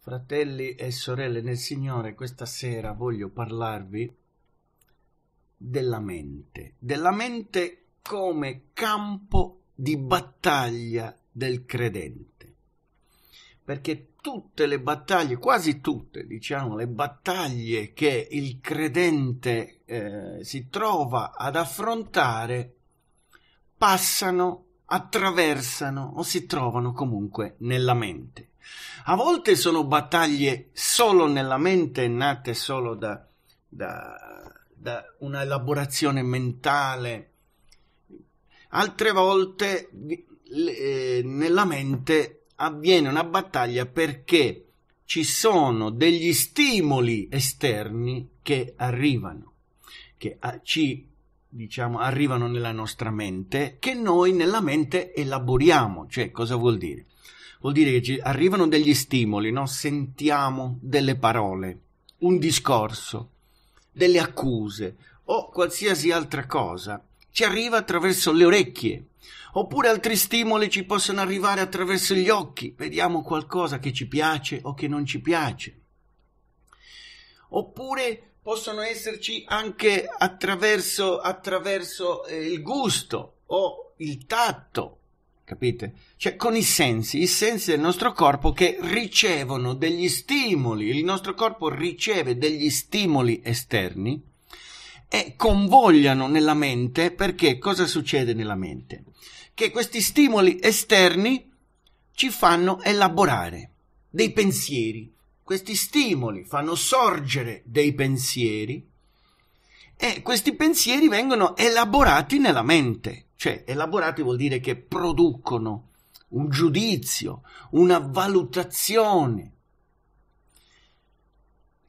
Fratelli e sorelle nel Signore, questa sera voglio parlarvi della mente, della mente come campo di battaglia del credente. Perché tutte le battaglie, quasi tutte, diciamo, le battaglie che il credente eh, si trova ad affrontare passano, attraversano o si trovano comunque nella mente. A volte sono battaglie solo nella mente, nate solo da, da, da una elaborazione mentale. Altre volte eh, nella mente avviene una battaglia perché ci sono degli stimoli esterni che arrivano, che a, ah, ci diciamo, arrivano nella nostra mente, che noi nella mente elaboriamo. Cioè, cosa vuol dire? vuol dire che ci arrivano degli stimoli, no? sentiamo delle parole, un discorso, delle accuse o qualsiasi altra cosa. Ci arriva attraverso le orecchie, oppure altri stimoli ci possono arrivare attraverso gli occhi, vediamo qualcosa che ci piace o che non ci piace. Oppure possono esserci anche attraverso, attraverso eh, il gusto o il tatto capite? Cioè con i sensi, i sensi del nostro corpo che ricevono degli stimoli, il nostro corpo riceve degli stimoli esterni e convogliano nella mente perché cosa succede nella mente? Che questi stimoli esterni ci fanno elaborare dei pensieri, questi stimoli fanno sorgere dei pensieri e questi pensieri vengono elaborati nella mente cioè, elaborati vuol dire che producono un giudizio, una valutazione.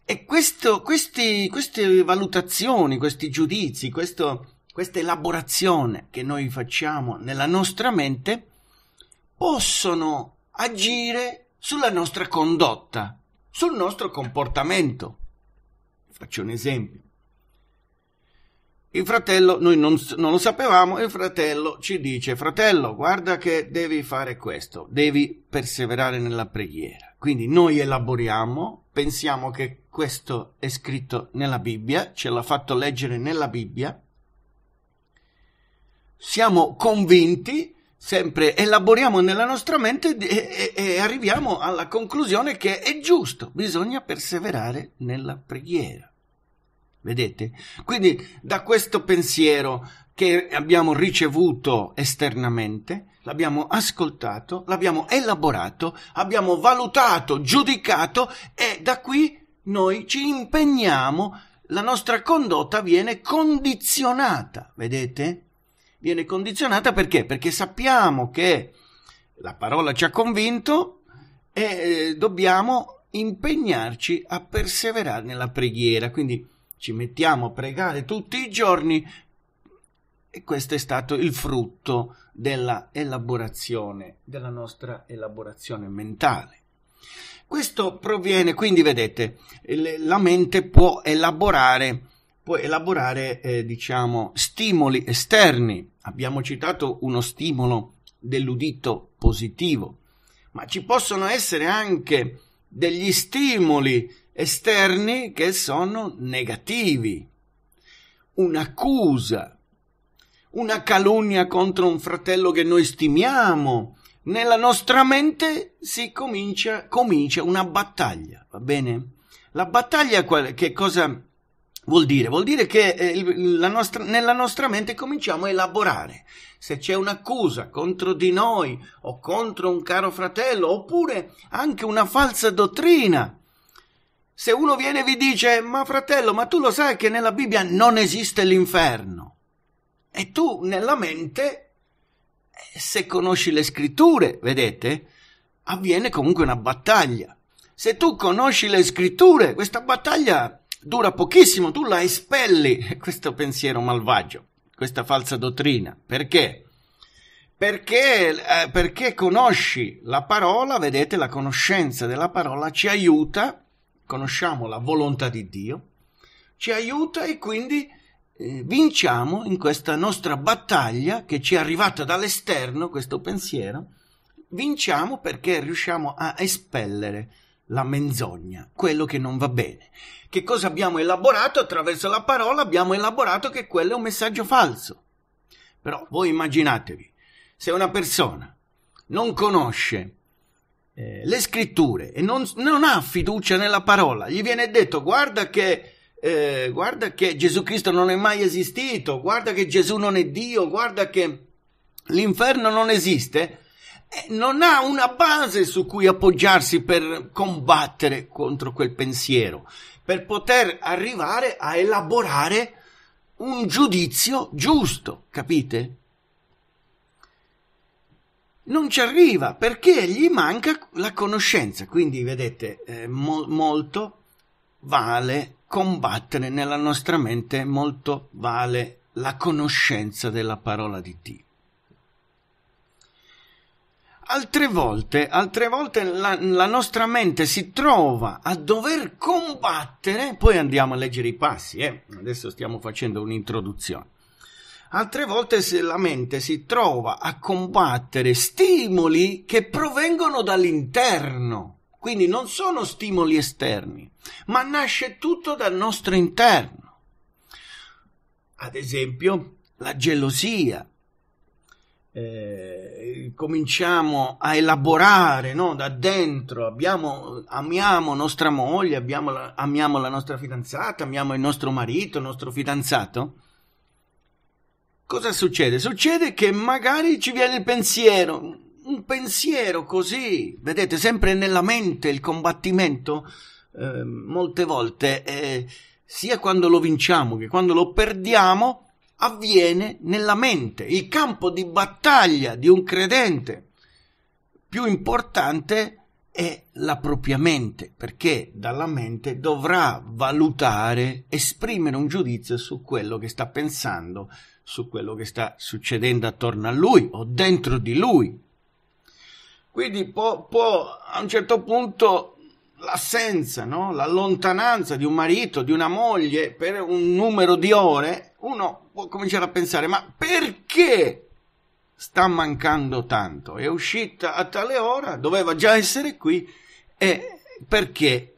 E questo, questi, queste valutazioni, questi giudizi, questo, questa elaborazione che noi facciamo nella nostra mente possono agire sulla nostra condotta, sul nostro comportamento. Faccio un esempio. Il fratello, noi non, non, lo sapevamo, il fratello ci dice, fratello, guarda che devi fare questo, devi perseverare nella preghiera. Quindi noi elaboriamo, pensiamo che questo è scritto nella Bibbia, ce l'ha fatto leggere nella Bibbia, siamo convinti, sempre elaboriamo nella nostra mente e, e, e arriviamo alla conclusione che è giusto, bisogna perseverare nella preghiera. Vedete? Quindi da questo pensiero che abbiamo ricevuto esternamente, l'abbiamo ascoltato, l'abbiamo elaborato, abbiamo valutato, giudicato e da qui noi ci impegniamo, la nostra condotta viene condizionata, vedete? Viene condizionata perché? Perché sappiamo che la parola ci ha convinto e eh, dobbiamo impegnarci a perseverare nella preghiera, quindi ci mettiamo a pregare tutti i giorni e questo è stato il frutto della elaborazione, della nostra elaborazione mentale. Questo proviene, quindi vedete, la mente può elaborare, può elaborare eh, diciamo, stimoli esterni. Abbiamo citato uno stimolo dell'udito positivo, ma ci possono essere anche degli stimoli esterni che sono negativi, un'accusa, una calunnia contro un fratello che noi stimiamo. Nella nostra mente si comincia, comincia una battaglia, va bene? La battaglia che cosa vuol dire? Vuol dire che eh, nostra, nella nostra mente cominciamo a elaborare. Se c'è un'accusa contro di noi o contro un caro fratello oppure anche una falsa dottrina se uno viene e vi dice, ma fratello, ma tu lo sai che nella Bibbia non esiste l'inferno? E tu nella mente, eh, se conosci le scritture, vedete, avviene comunque una battaglia. Se tu conosci le scritture, questa battaglia dura pochissimo, tu la espelli, questo pensiero malvagio, questa falsa dottrina. Perché? Perché, eh, perché conosci la parola, vedete, la conoscenza della parola ci aiuta conosciamo la volontà di Dio, ci aiuta e quindi eh, vinciamo in questa nostra battaglia che ci è arrivata dall'esterno, questo pensiero, vinciamo perché riusciamo a espellere la menzogna, quello che non va bene. Che cosa abbiamo elaborato attraverso la parola? Abbiamo elaborato che quello è un messaggio falso. Però voi immaginatevi, se una persona non conosce eh, le scritture e non, non, ha fiducia nella parola, gli viene detto guarda che, eh, guarda che Gesù Cristo non è mai esistito, guarda che Gesù non è Dio, guarda che l'inferno non esiste, non ha una base su cui appoggiarsi per combattere contro quel pensiero, per poter arrivare a elaborare un giudizio giusto, capite? non ci arriva perché gli manca la conoscenza. Quindi, vedete, eh, mo- molto vale combattere nella nostra mente, molto vale la conoscenza della parola di Dio. Altre volte, altre volte la, la nostra mente si trova a dover combattere, poi andiamo a leggere i passi, eh? adesso stiamo facendo un'introduzione altre volte la mente si trova a combattere stimoli che provengono dall'interno. Quindi non sono stimoli esterni, ma nasce tutto dal nostro interno. Ad esempio, la gelosia. Eh, cominciamo a elaborare no? da dentro, abbiamo, amiamo nostra moglie, abbiamo, amiamo la nostra fidanzata, amiamo il nostro marito, il nostro fidanzato cosa succede? Succede che magari ci viene il pensiero, un pensiero così, vedete, sempre nella mente il combattimento, eh, molte volte, eh, sia quando lo vinciamo che quando lo perdiamo, avviene nella mente. Il campo di battaglia di un credente più importante è la propria mente, perché dalla mente dovrà valutare, esprimere un giudizio su quello che sta pensando, su quello che sta succedendo attorno a lui o dentro di lui. Quindi può, può a un certo punto l'assenza, no? la lontananza di un marito, di una moglie per un numero di ore, uno può cominciare a pensare ma perché sta mancando tanto? È uscita a tale ora, doveva già essere qui e perché?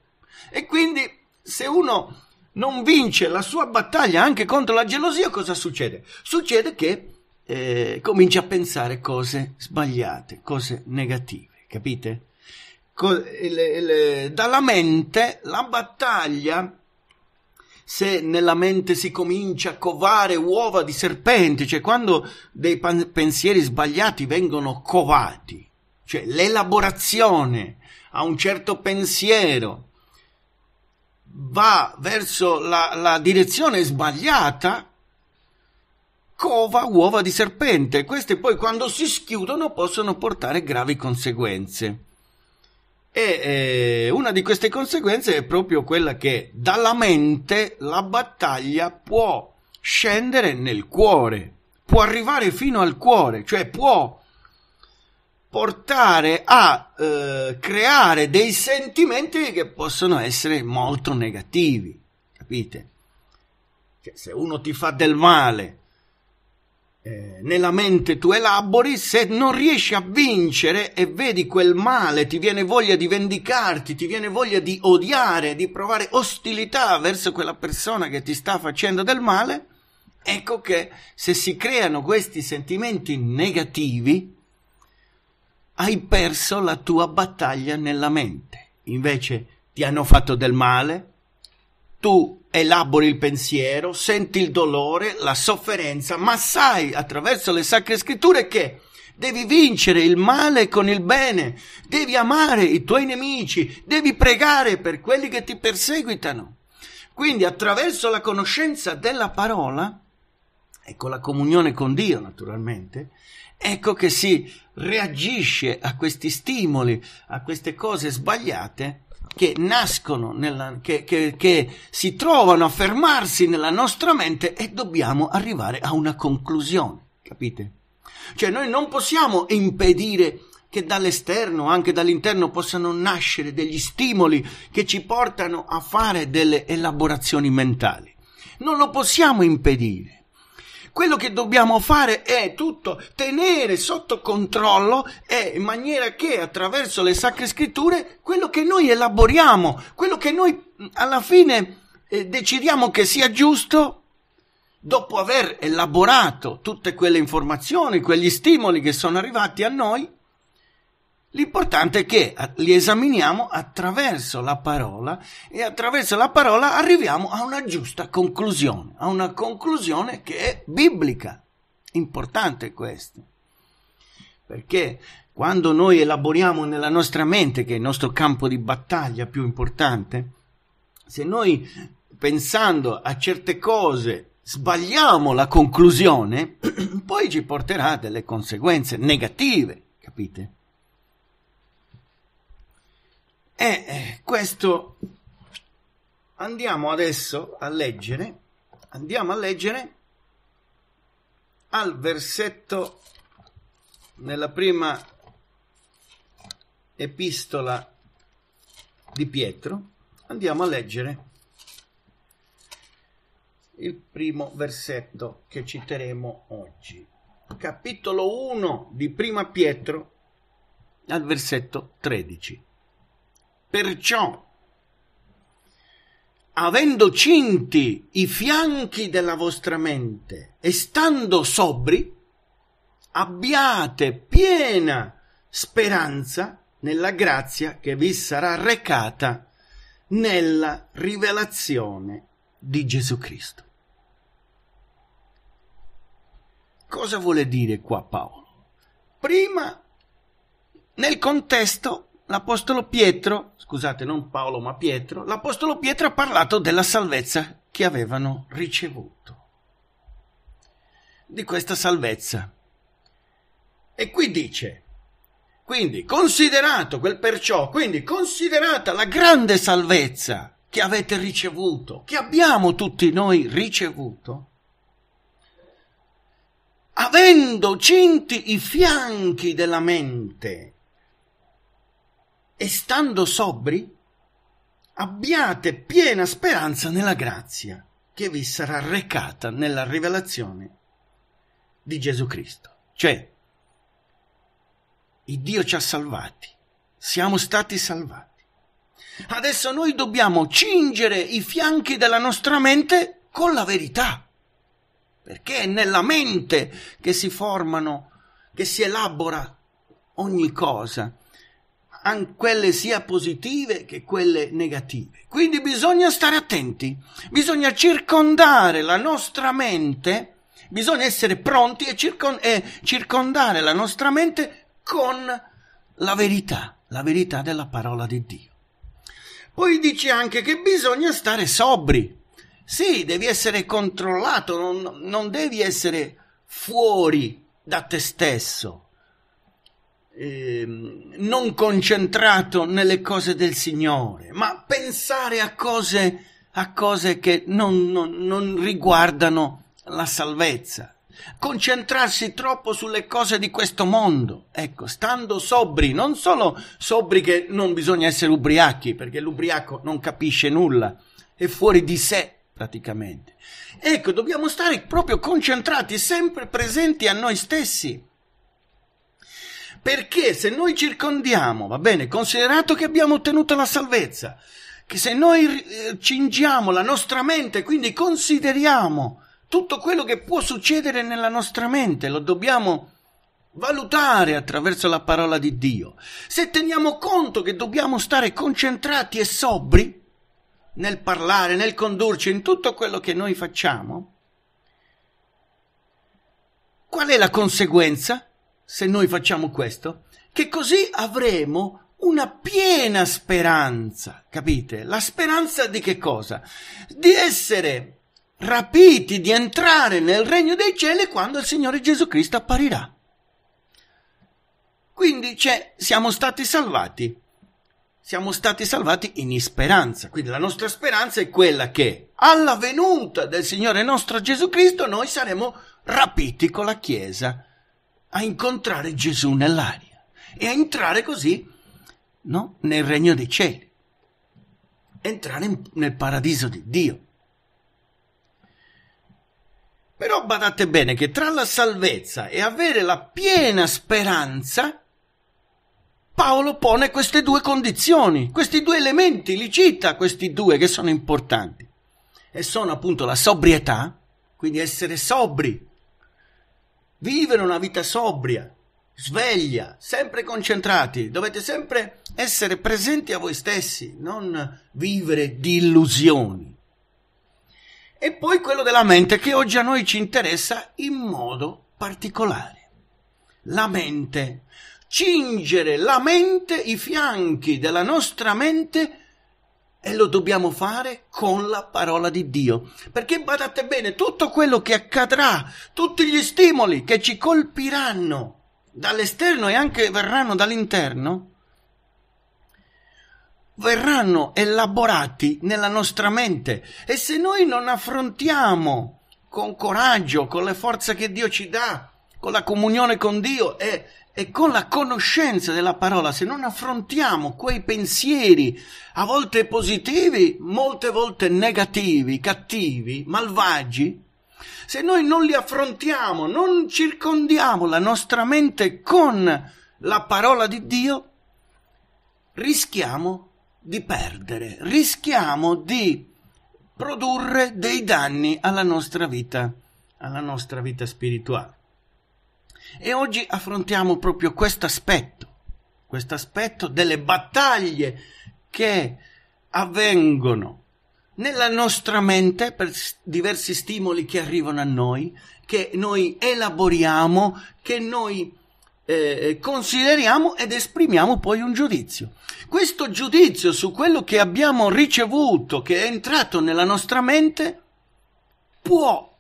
E quindi se uno non vince la sua battaglia anche contro la gelosia, cosa succede? Succede che eh, comincia a pensare cose sbagliate, cose negative, capite? Co- le, le, dalla mente la battaglia se nella mente si comincia a covare uova di serpenti, cioè quando dei pan- pensieri sbagliati vengono covati, cioè l'elaborazione a un certo pensiero va verso la, la direzione sbagliata, cova uova di serpente. Queste poi quando si schiudono possono portare gravi conseguenze. E eh, una di queste conseguenze è proprio quella che dalla mente la battaglia può scendere nel cuore, può arrivare fino al cuore, cioè può portare a eh, creare dei sentimenti che possono essere molto negativi, capite? Cioè, se uno ti fa del male, eh, nella mente tu elabori, se non riesci a vincere e vedi quel male, ti viene voglia di vendicarti, ti viene voglia di odiare, di provare ostilità verso quella persona che ti sta facendo del male, ecco che se si creano questi sentimenti negativi, hai perso la tua battaglia nella mente, invece ti hanno fatto del male, tu elabori il pensiero, senti il dolore, la sofferenza, ma sai attraverso le sacre scritture che devi vincere il male con il bene, devi amare i tuoi nemici, devi pregare per quelli che ti perseguitano. Quindi attraverso la conoscenza della parola, e con la comunione con Dio naturalmente, ecco che si reagisce a questi stimoli, a queste cose sbagliate che nascono, nella, che, che, che si trovano a fermarsi nella nostra mente e dobbiamo arrivare a una conclusione, capite? Cioè noi non possiamo impedire che dall'esterno, anche dall'interno, possano nascere degli stimoli che ci portano a fare delle elaborazioni mentali. Non lo possiamo impedire. Quello che dobbiamo fare è tutto tenere sotto controllo e in maniera che attraverso le sacre scritture quello che noi elaboriamo, quello che noi alla fine eh, decidiamo che sia giusto, dopo aver elaborato tutte quelle informazioni, quegli stimoli che sono arrivati a noi, L'importante è che eh, li esaminiamo attraverso la parola e attraverso la parola arriviamo a una giusta conclusione, a una conclusione che è biblica. Importante questo. Perché quando noi elaboriamo nella nostra mente, che è il nostro campo di battaglia più importante, se noi pensando a certe cose sbagliamo la conclusione, poi ci porterà delle conseguenze negative, capite? E eh, eh, questo andiamo adesso a leggere, andiamo a leggere al versetto nella prima epistola di Pietro, andiamo a leggere il primo versetto che citeremo oggi. Capitolo 1 di Prima Pietro al versetto 13. Perciò, avendo cinti i fianchi della vostra mente e stando sobri, abbiate piena speranza nella grazia che vi sarà recata nella rivelazione di Gesù Cristo. Cosa vuole dire qua Paolo? Prima, nel contesto l'Apostolo Pietro, scusate non Paolo ma Pietro, l'Apostolo Pietro ha parlato della salvezza che avevano ricevuto, di questa salvezza. E qui dice, quindi considerato quel perciò, quindi considerata la grande salvezza che avete ricevuto, che abbiamo tutti noi ricevuto, avendo cinti i fianchi della mente e stando sobri, abbiate piena speranza nella grazia che vi sarà recata nella rivelazione di Gesù Cristo. Cioè, il Dio ci ha salvati, siamo stati salvati. Adesso noi dobbiamo cingere i fianchi della nostra mente con la verità, perché è nella mente che si formano, che si elabora ogni cosa anche quelle sia positive che quelle negative. Quindi bisogna stare attenti, bisogna circondare la nostra mente, bisogna essere pronti e, circon- e circondare la nostra mente con la verità, la verità della parola di Dio. Poi dice anche che bisogna stare sobri. Sì, devi essere controllato, non, non devi essere fuori da te stesso eh, non concentrato nelle cose del Signore, ma pensare a cose, a cose che non, non, non riguardano la salvezza. Concentrarsi troppo sulle cose di questo mondo, ecco, stando sobri, non solo sobri che non bisogna essere ubriachi, perché l'ubriaco non capisce nulla, è fuori di sé praticamente. Ecco, dobbiamo stare proprio concentrati, sempre presenti a noi stessi perché se noi circondiamo, va bene, considerato che abbiamo ottenuto la salvezza, che se noi eh, cingiamo la nostra mente, quindi consideriamo tutto quello che può succedere nella nostra mente, lo dobbiamo valutare attraverso la parola di Dio. Se teniamo conto che dobbiamo stare concentrati e sobri nel parlare, nel condurci, in tutto quello che noi facciamo, qual è la conseguenza? se noi facciamo questo, che così avremo una piena speranza, capite? La speranza di che cosa? Di essere rapiti, di entrare nel regno dei cieli quando il Signore Gesù Cristo apparirà. Quindi cioè, siamo stati salvati, siamo stati salvati in speranza. Quindi la nostra speranza è quella che alla venuta del Signore nostro Gesù Cristo noi saremo rapiti con la Chiesa a incontrare Gesù nell'aria e a entrare così no, nel regno dei cieli, entrare in, nel paradiso di Dio. Però badate bene che tra la salvezza e avere la piena speranza, Paolo pone queste due condizioni, questi due elementi, li cita questi due che sono importanti. E sono appunto la sobrietà, quindi essere sobri, vivere una vita sobria, sveglia, sempre concentrati, dovete sempre essere presenti a voi stessi, non vivere di illusioni. E poi quello della mente che oggi a noi ci interessa in modo particolare. La mente. Cingere la mente, i fianchi della nostra mente e lo dobbiamo fare con la parola di Dio. Perché badate bene, tutto quello che accadrà, tutti gli stimoli che ci colpiranno dall'esterno e anche verranno dall'interno, verranno elaborati nella nostra mente. E se noi non affrontiamo con coraggio, con le forze che Dio ci dà, con la comunione con Dio e e con la conoscenza della parola, se non affrontiamo quei pensieri, a volte positivi, molte volte negativi, cattivi, malvagi, se noi non li affrontiamo, non circondiamo la nostra mente con la parola di Dio, rischiamo di perdere, rischiamo di produrre dei danni alla nostra vita, alla nostra vita spirituale. E oggi affrontiamo proprio questo aspetto, questo aspetto delle battaglie che avvengono nella nostra mente per diversi stimoli che arrivano a noi, che noi elaboriamo, che noi eh, consideriamo ed esprimiamo poi un giudizio. Questo giudizio su quello che abbiamo ricevuto, che è entrato nella nostra mente, può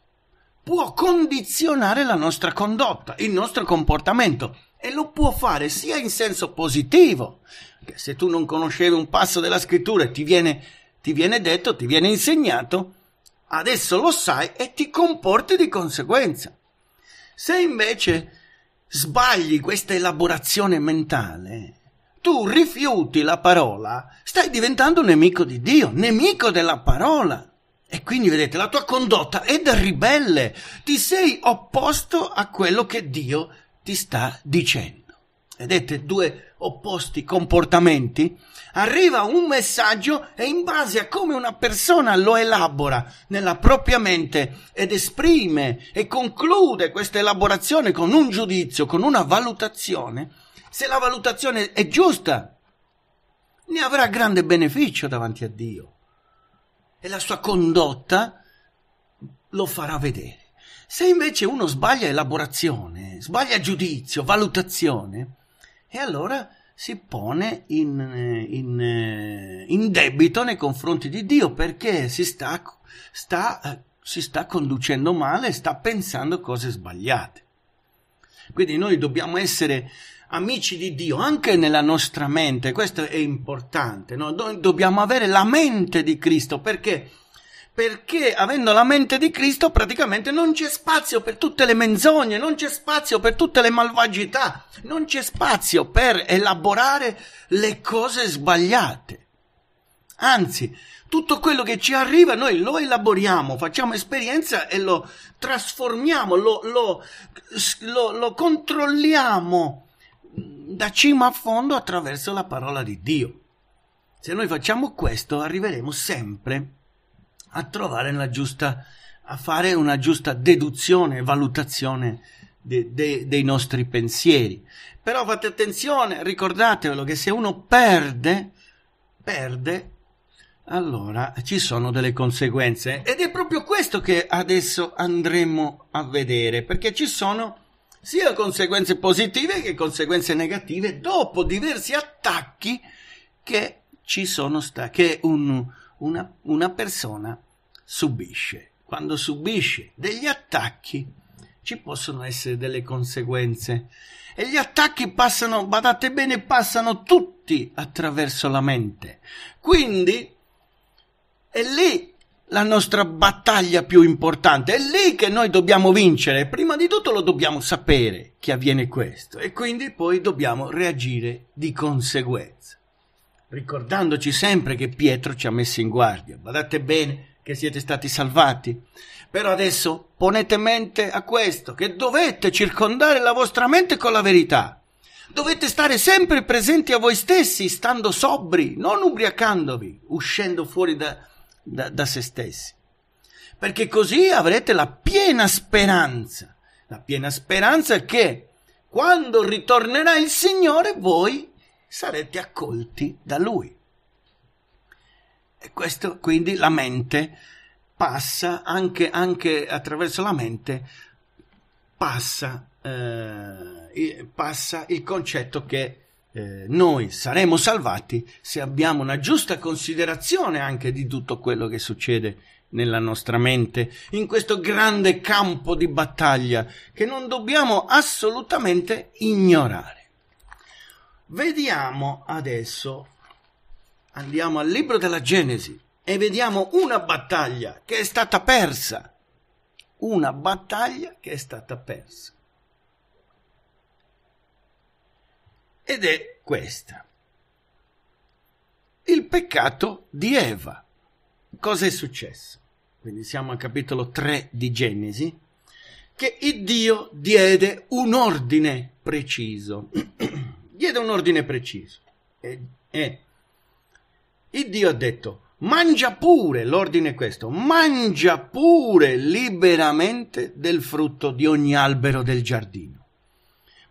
può condizionare la nostra condotta, il nostro comportamento e lo può fare sia in senso positivo, che se tu non conoscevi un passo della scrittura e ti viene, ti viene detto, ti viene insegnato, adesso lo sai e ti comporti di conseguenza. Se invece sbagli questa elaborazione mentale, tu rifiuti la parola, stai diventando nemico di Dio, nemico della parola. E quindi vedete, la tua condotta è da ribelle, ti sei opposto a quello che Dio ti sta dicendo. Vedete, due opposti comportamenti? Arriva un messaggio e in base a come una persona lo elabora nella propria mente ed esprime e conclude questa elaborazione con un giudizio, con una valutazione, se la valutazione è giusta, ne avrà grande beneficio davanti a Dio e la sua condotta lo farà vedere. Se invece uno sbaglia elaborazione, sbaglia giudizio, valutazione, e allora si pone in, eh, in, eh, in debito nei confronti di Dio perché si sta, sta, eh, si sta conducendo male, sta pensando cose sbagliate. Quindi noi dobbiamo essere amici di Dio anche nella nostra mente, questo è importante, no? Do- dobbiamo avere la mente di Cristo perché? perché avendo la mente di Cristo praticamente non c'è spazio per tutte le menzogne, non c'è spazio per tutte le malvagità, non c'è spazio per elaborare le cose sbagliate. Anzi, tutto quello che ci arriva noi lo elaboriamo, facciamo esperienza e lo trasformiamo, lo, lo, lo, lo controlliamo da cima a fondo attraverso la parola di Dio. Se noi facciamo questo arriveremo sempre a trovare la giusta, a fare una giusta deduzione e valutazione de, de, dei nostri pensieri. Però fate attenzione, ricordatevelo che se uno perde, perde, allora ci sono delle conseguenze. Ed è proprio questo che adesso andremo a vedere, perché ci sono sia conseguenze positive che conseguenze negative dopo diversi attacchi che ci sono stati, che un, una, una persona subisce. Quando subisce degli attacchi ci possono essere delle conseguenze e gli attacchi passano, badate bene, passano tutti attraverso la mente. Quindi è lì la nostra battaglia più importante. È lì che noi dobbiamo vincere. Prima di tutto lo dobbiamo sapere che avviene questo e quindi poi dobbiamo reagire di conseguenza. Ricordandoci sempre che Pietro ci ha messo in guardia. Badate bene che siete stati salvati. Però adesso ponete mente a questo, che dovete circondare la vostra mente con la verità. Dovete stare sempre presenti a voi stessi, stando sobri, non ubriacandovi, uscendo fuori da, da, da se stessi. Perché così avrete la piena speranza, la piena speranza che quando ritornerà il Signore voi sarete accolti da Lui. E questo quindi la mente passa anche, anche attraverso la mente passa, eh, passa il concetto che eh, noi saremo salvati se abbiamo una giusta considerazione anche di tutto quello che succede nella nostra mente, in questo grande campo di battaglia che non dobbiamo assolutamente ignorare. Vediamo adesso, andiamo al libro della Genesi e vediamo una battaglia che è stata persa, una battaglia che è stata persa. ed è questa. Il peccato di Eva. Cosa è successo? Quindi siamo al capitolo 3 di Genesi, che il Dio diede un ordine preciso. diede un ordine preciso. E, e il Dio ha detto, mangia pure, l'ordine è questo, mangia pure liberamente del frutto di ogni albero del giardino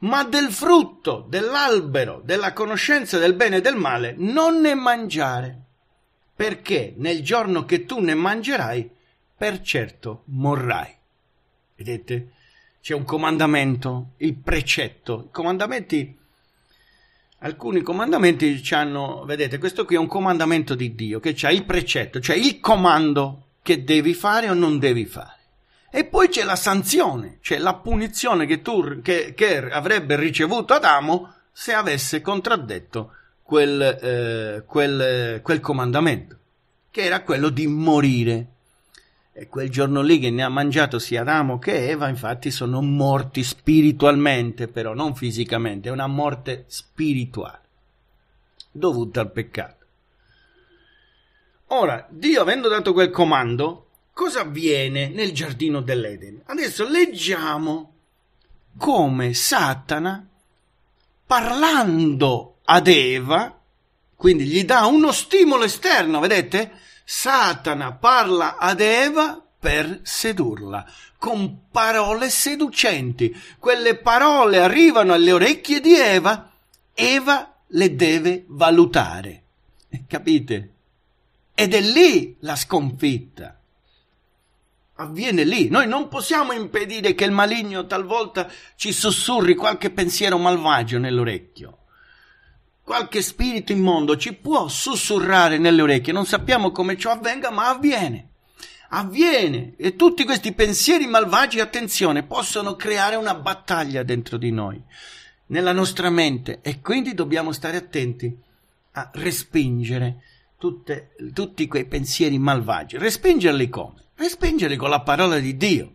ma del frutto dell'albero della conoscenza del bene e del male non ne mangiare, perché nel giorno che tu ne mangerai, per certo morrai. Vedete? C'è un comandamento, il precetto. I comandamenti, alcuni comandamenti hanno, vedete, questo qui è un comandamento di Dio che c'è il precetto, cioè il comando che devi fare o non devi fare. E poi c'è la sanzione, cioè la punizione che, Tur, che, che avrebbe ricevuto Adamo se avesse contraddetto quel, eh, quel, quel comandamento, che era quello di morire. E quel giorno lì che ne ha mangiato sia Adamo che Eva, infatti, sono morti spiritualmente, però non fisicamente, è una morte spirituale dovuta al peccato. Ora, Dio avendo dato quel comando, cosa avviene nel giardino dell'Eden? Adesso leggiamo come Satana, parlando ad Eva, quindi gli dà uno stimolo esterno, vedete? Satana parla ad Eva per sedurla, con parole seducenti. Quelle parole arrivano alle orecchie di Eva, Eva le deve valutare. Eh, capite? Ed è lì la sconfitta avviene lì. Noi non possiamo impedire che il maligno talvolta ci sussurri qualche pensiero malvagio nell'orecchio. Qualche spirito immondo ci può sussurrare nelle orecchie, non sappiamo come ciò avvenga, ma avviene. Avviene e tutti questi pensieri malvagi, attenzione, possono creare una battaglia dentro di noi, nella nostra mente e quindi dobbiamo stare attenti a respingere tutte, tutti quei pensieri malvagi. Respingerli come? respingere con la parola di Dio.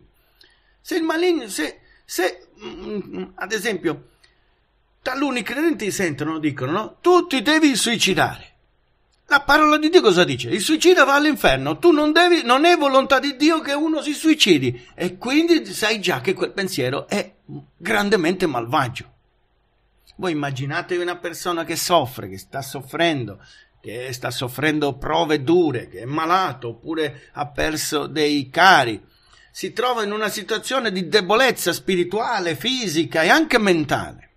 Se il maligno, se, se mh, mm, mm, ad esempio, taluni credenti sentono, dicono, no? Tu ti devi suicidare. La parola di Dio cosa dice? Il suicida va all'inferno, tu non devi, non è volontà di Dio che uno si suicidi e quindi sai già che quel pensiero è grandemente malvagio. Voi immaginatevi una persona che soffre, che sta soffrendo, che sta soffrendo prove dure, che è malato oppure ha perso dei cari, si trova in una situazione di debolezza spirituale, fisica e anche mentale.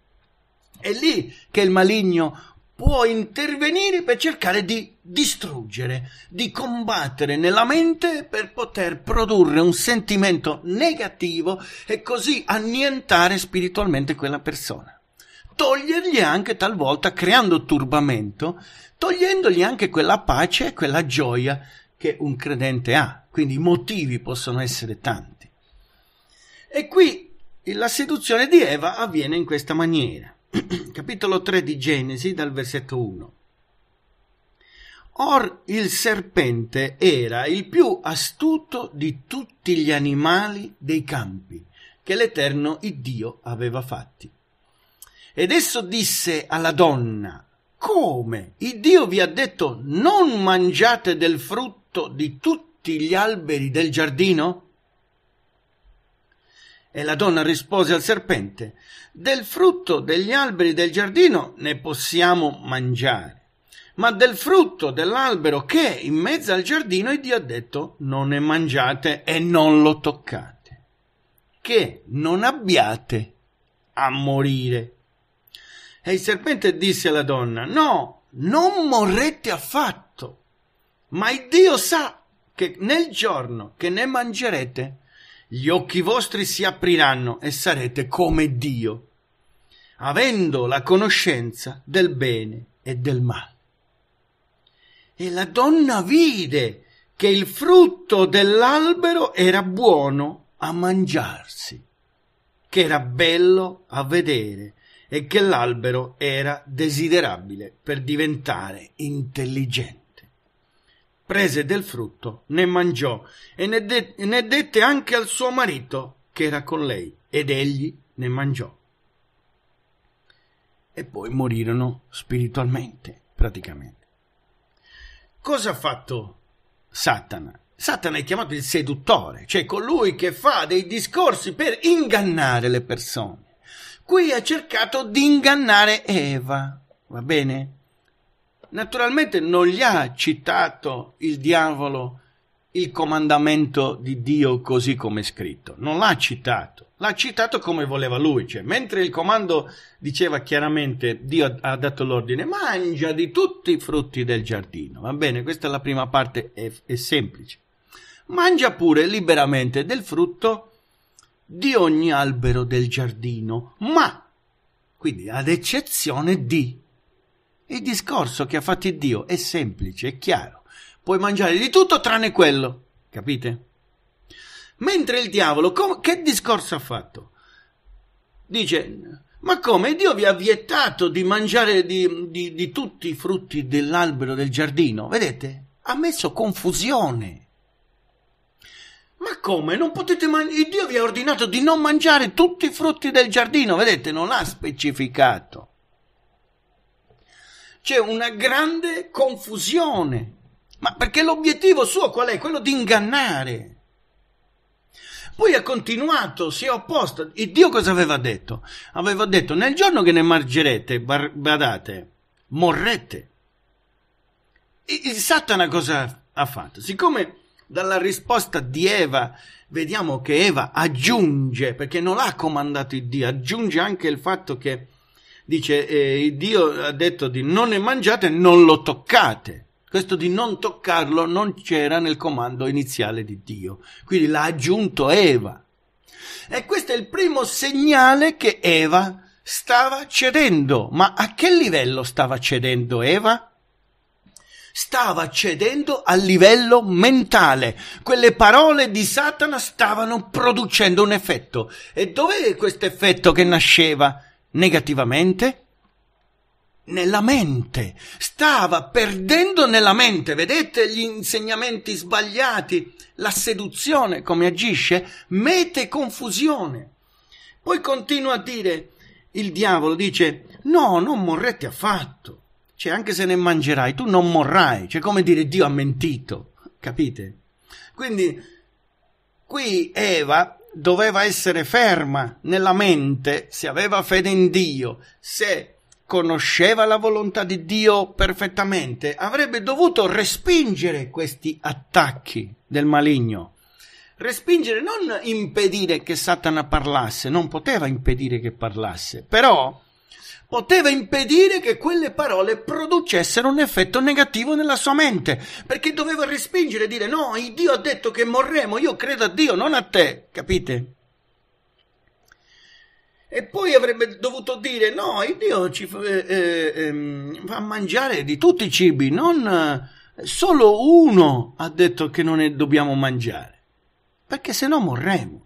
È lì che il maligno può intervenire per cercare di distruggere, di combattere nella mente per poter produrre un sentimento negativo e così annientare spiritualmente quella persona togliergli anche talvolta, creando turbamento, togliendogli anche quella pace e quella gioia che un credente ha. Quindi i motivi possono essere tanti. E qui la seduzione di Eva avviene in questa maniera. Capitolo 3 di Genesi, dal versetto 1. Or il serpente era il più astuto di tutti gli animali dei campi che l'Eterno Iddio aveva fatti. Ed esso disse alla donna, come? Il Dio vi ha detto non mangiate del frutto di tutti gli alberi del giardino? E la donna rispose al serpente, del frutto degli alberi del giardino ne possiamo mangiare ma del frutto dell'albero che è in mezzo al giardino il Dio ha detto non ne mangiate e non lo toccate, che non abbiate a morire. E il serpente disse alla donna, no, non morrete affatto, ma il Dio sa che nel giorno che ne mangerete, gli occhi vostri si apriranno e sarete come Dio, avendo la conoscenza del bene e del male. E la donna vide che il frutto dell'albero era buono a mangiarsi, che era bello a vedere e che l'albero era desiderabile per diventare intelligente. Prese del frutto, ne mangiò e ne, de- ne dette anche al suo marito che era con lei ed egli ne mangiò. E poi morirono spiritualmente, praticamente. Cosa ha fatto Satana? Satana è chiamato il seduttore, cioè colui che fa dei discorsi per ingannare le persone qui ha cercato di ingannare Eva, va bene? Naturalmente non gli ha citato il diavolo il comandamento di Dio così come è scritto, non l'ha citato, l'ha citato come voleva lui, cioè, mentre il comando diceva chiaramente Dio ha dato l'ordine mangia di tutti i frutti del giardino, va bene, questa è la prima parte, è, è semplice, mangia pure liberamente del frutto di ogni albero del giardino, ma, quindi ad eccezione di. Il discorso che ha fatto Dio è semplice, è chiaro. Puoi mangiare di tutto tranne quello, capite? Mentre il diavolo, com- che discorso ha fatto? Dice, ma come? Dio vi ha vietato di mangiare di, di, di, tutti i frutti dell'albero del giardino? Vedete? Ha messo confusione. Ma come? Non potete mangiare? Dio vi ha ordinato di non mangiare tutti i frutti del giardino, vedete, non ha specificato. C'è una grande confusione, ma perché l'obiettivo suo qual è? Quello di ingannare. Poi ha continuato, si è opposto. E Dio cosa aveva detto? Aveva detto, nel giorno che ne mangerete, badate, morrete. Il Satana cosa ha fatto? Siccome dalla risposta di Eva vediamo che Eva aggiunge, perché non l'ha comandato il Dio, aggiunge anche il fatto che dice eh, Dio ha detto di non ne mangiate, non lo toccate. Questo di non toccarlo non c'era nel comando iniziale di Dio, quindi l'ha aggiunto Eva. E questo è il primo segnale che Eva stava cedendo. Ma a che livello stava cedendo Eva? stava cedendo a livello mentale. Quelle parole di Satana stavano producendo un effetto. E dov'è questo effetto che nasceva negativamente? nella mente, stava perdendo nella mente, vedete gli insegnamenti sbagliati, la seduzione come agisce, mete confusione. Poi continua a dire, il diavolo dice, no, non morrete affatto. Cioè, anche se ne mangerai, tu non morrai. Cioè, come dire Dio ha mentito, capite? Quindi, qui Eva doveva essere ferma nella mente se aveva fede in Dio, se conosceva la volontà di Dio perfettamente, avrebbe dovuto respingere questi attacchi del maligno. Respingere, non impedire che Satana parlasse, non poteva impedire che parlasse, però poteva impedire che quelle parole producessero un effetto negativo nella sua mente, perché doveva respingere e dire no, Dio ha detto che morremo, io credo a Dio, non a te, capite? E poi avrebbe dovuto dire no, Dio ci fa, eh, eh, ehm, fa mangiare di tutti i cibi, non solo uno ha detto che non ne dobbiamo mangiare, perché se no morremo.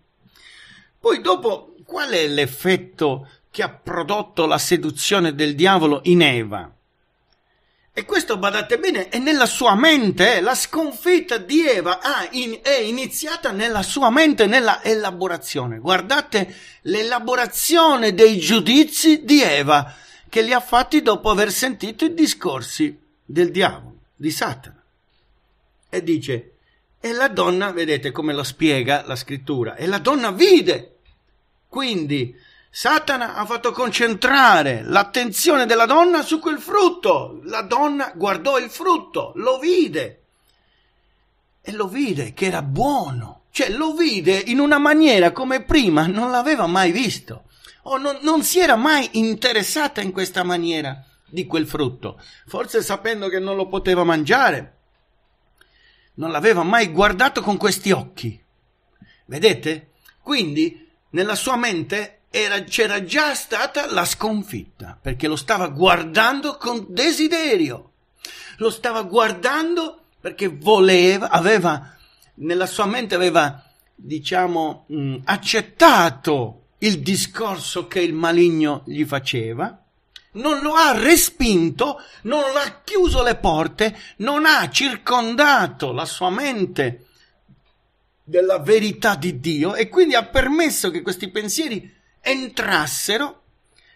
Poi dopo, qual è l'effetto che ha prodotto la seduzione del diavolo in Eva. E questo, badate bene, è nella sua mente, eh? la sconfitta di Eva ah, in, è iniziata nella sua mente, nella elaborazione. Guardate l'elaborazione dei giudizi di Eva, che li ha fatti dopo aver sentito i discorsi del diavolo, di Satana. E dice, e la donna, vedete come lo spiega la scrittura, e la donna vide. Quindi Satana ha fatto concentrare l'attenzione della donna su quel frutto. La donna guardò il frutto, lo vide e lo vide che era buono. Cioè lo vide in una maniera come prima non l'aveva mai visto o non, non si era mai interessata in questa maniera di quel frutto, forse sapendo che non lo poteva mangiare. Non l'aveva mai guardato con questi occhi. Vedete? Quindi nella sua mente era, c'era già stata la sconfitta, perché lo stava guardando con desiderio, lo stava guardando perché voleva, aveva, nella sua mente aveva, diciamo, mh, mm, accettato il discorso che il maligno gli faceva, non lo ha respinto, non ha chiuso le porte, non ha circondato la sua mente della verità di Dio e quindi ha permesso che questi pensieri entrassero,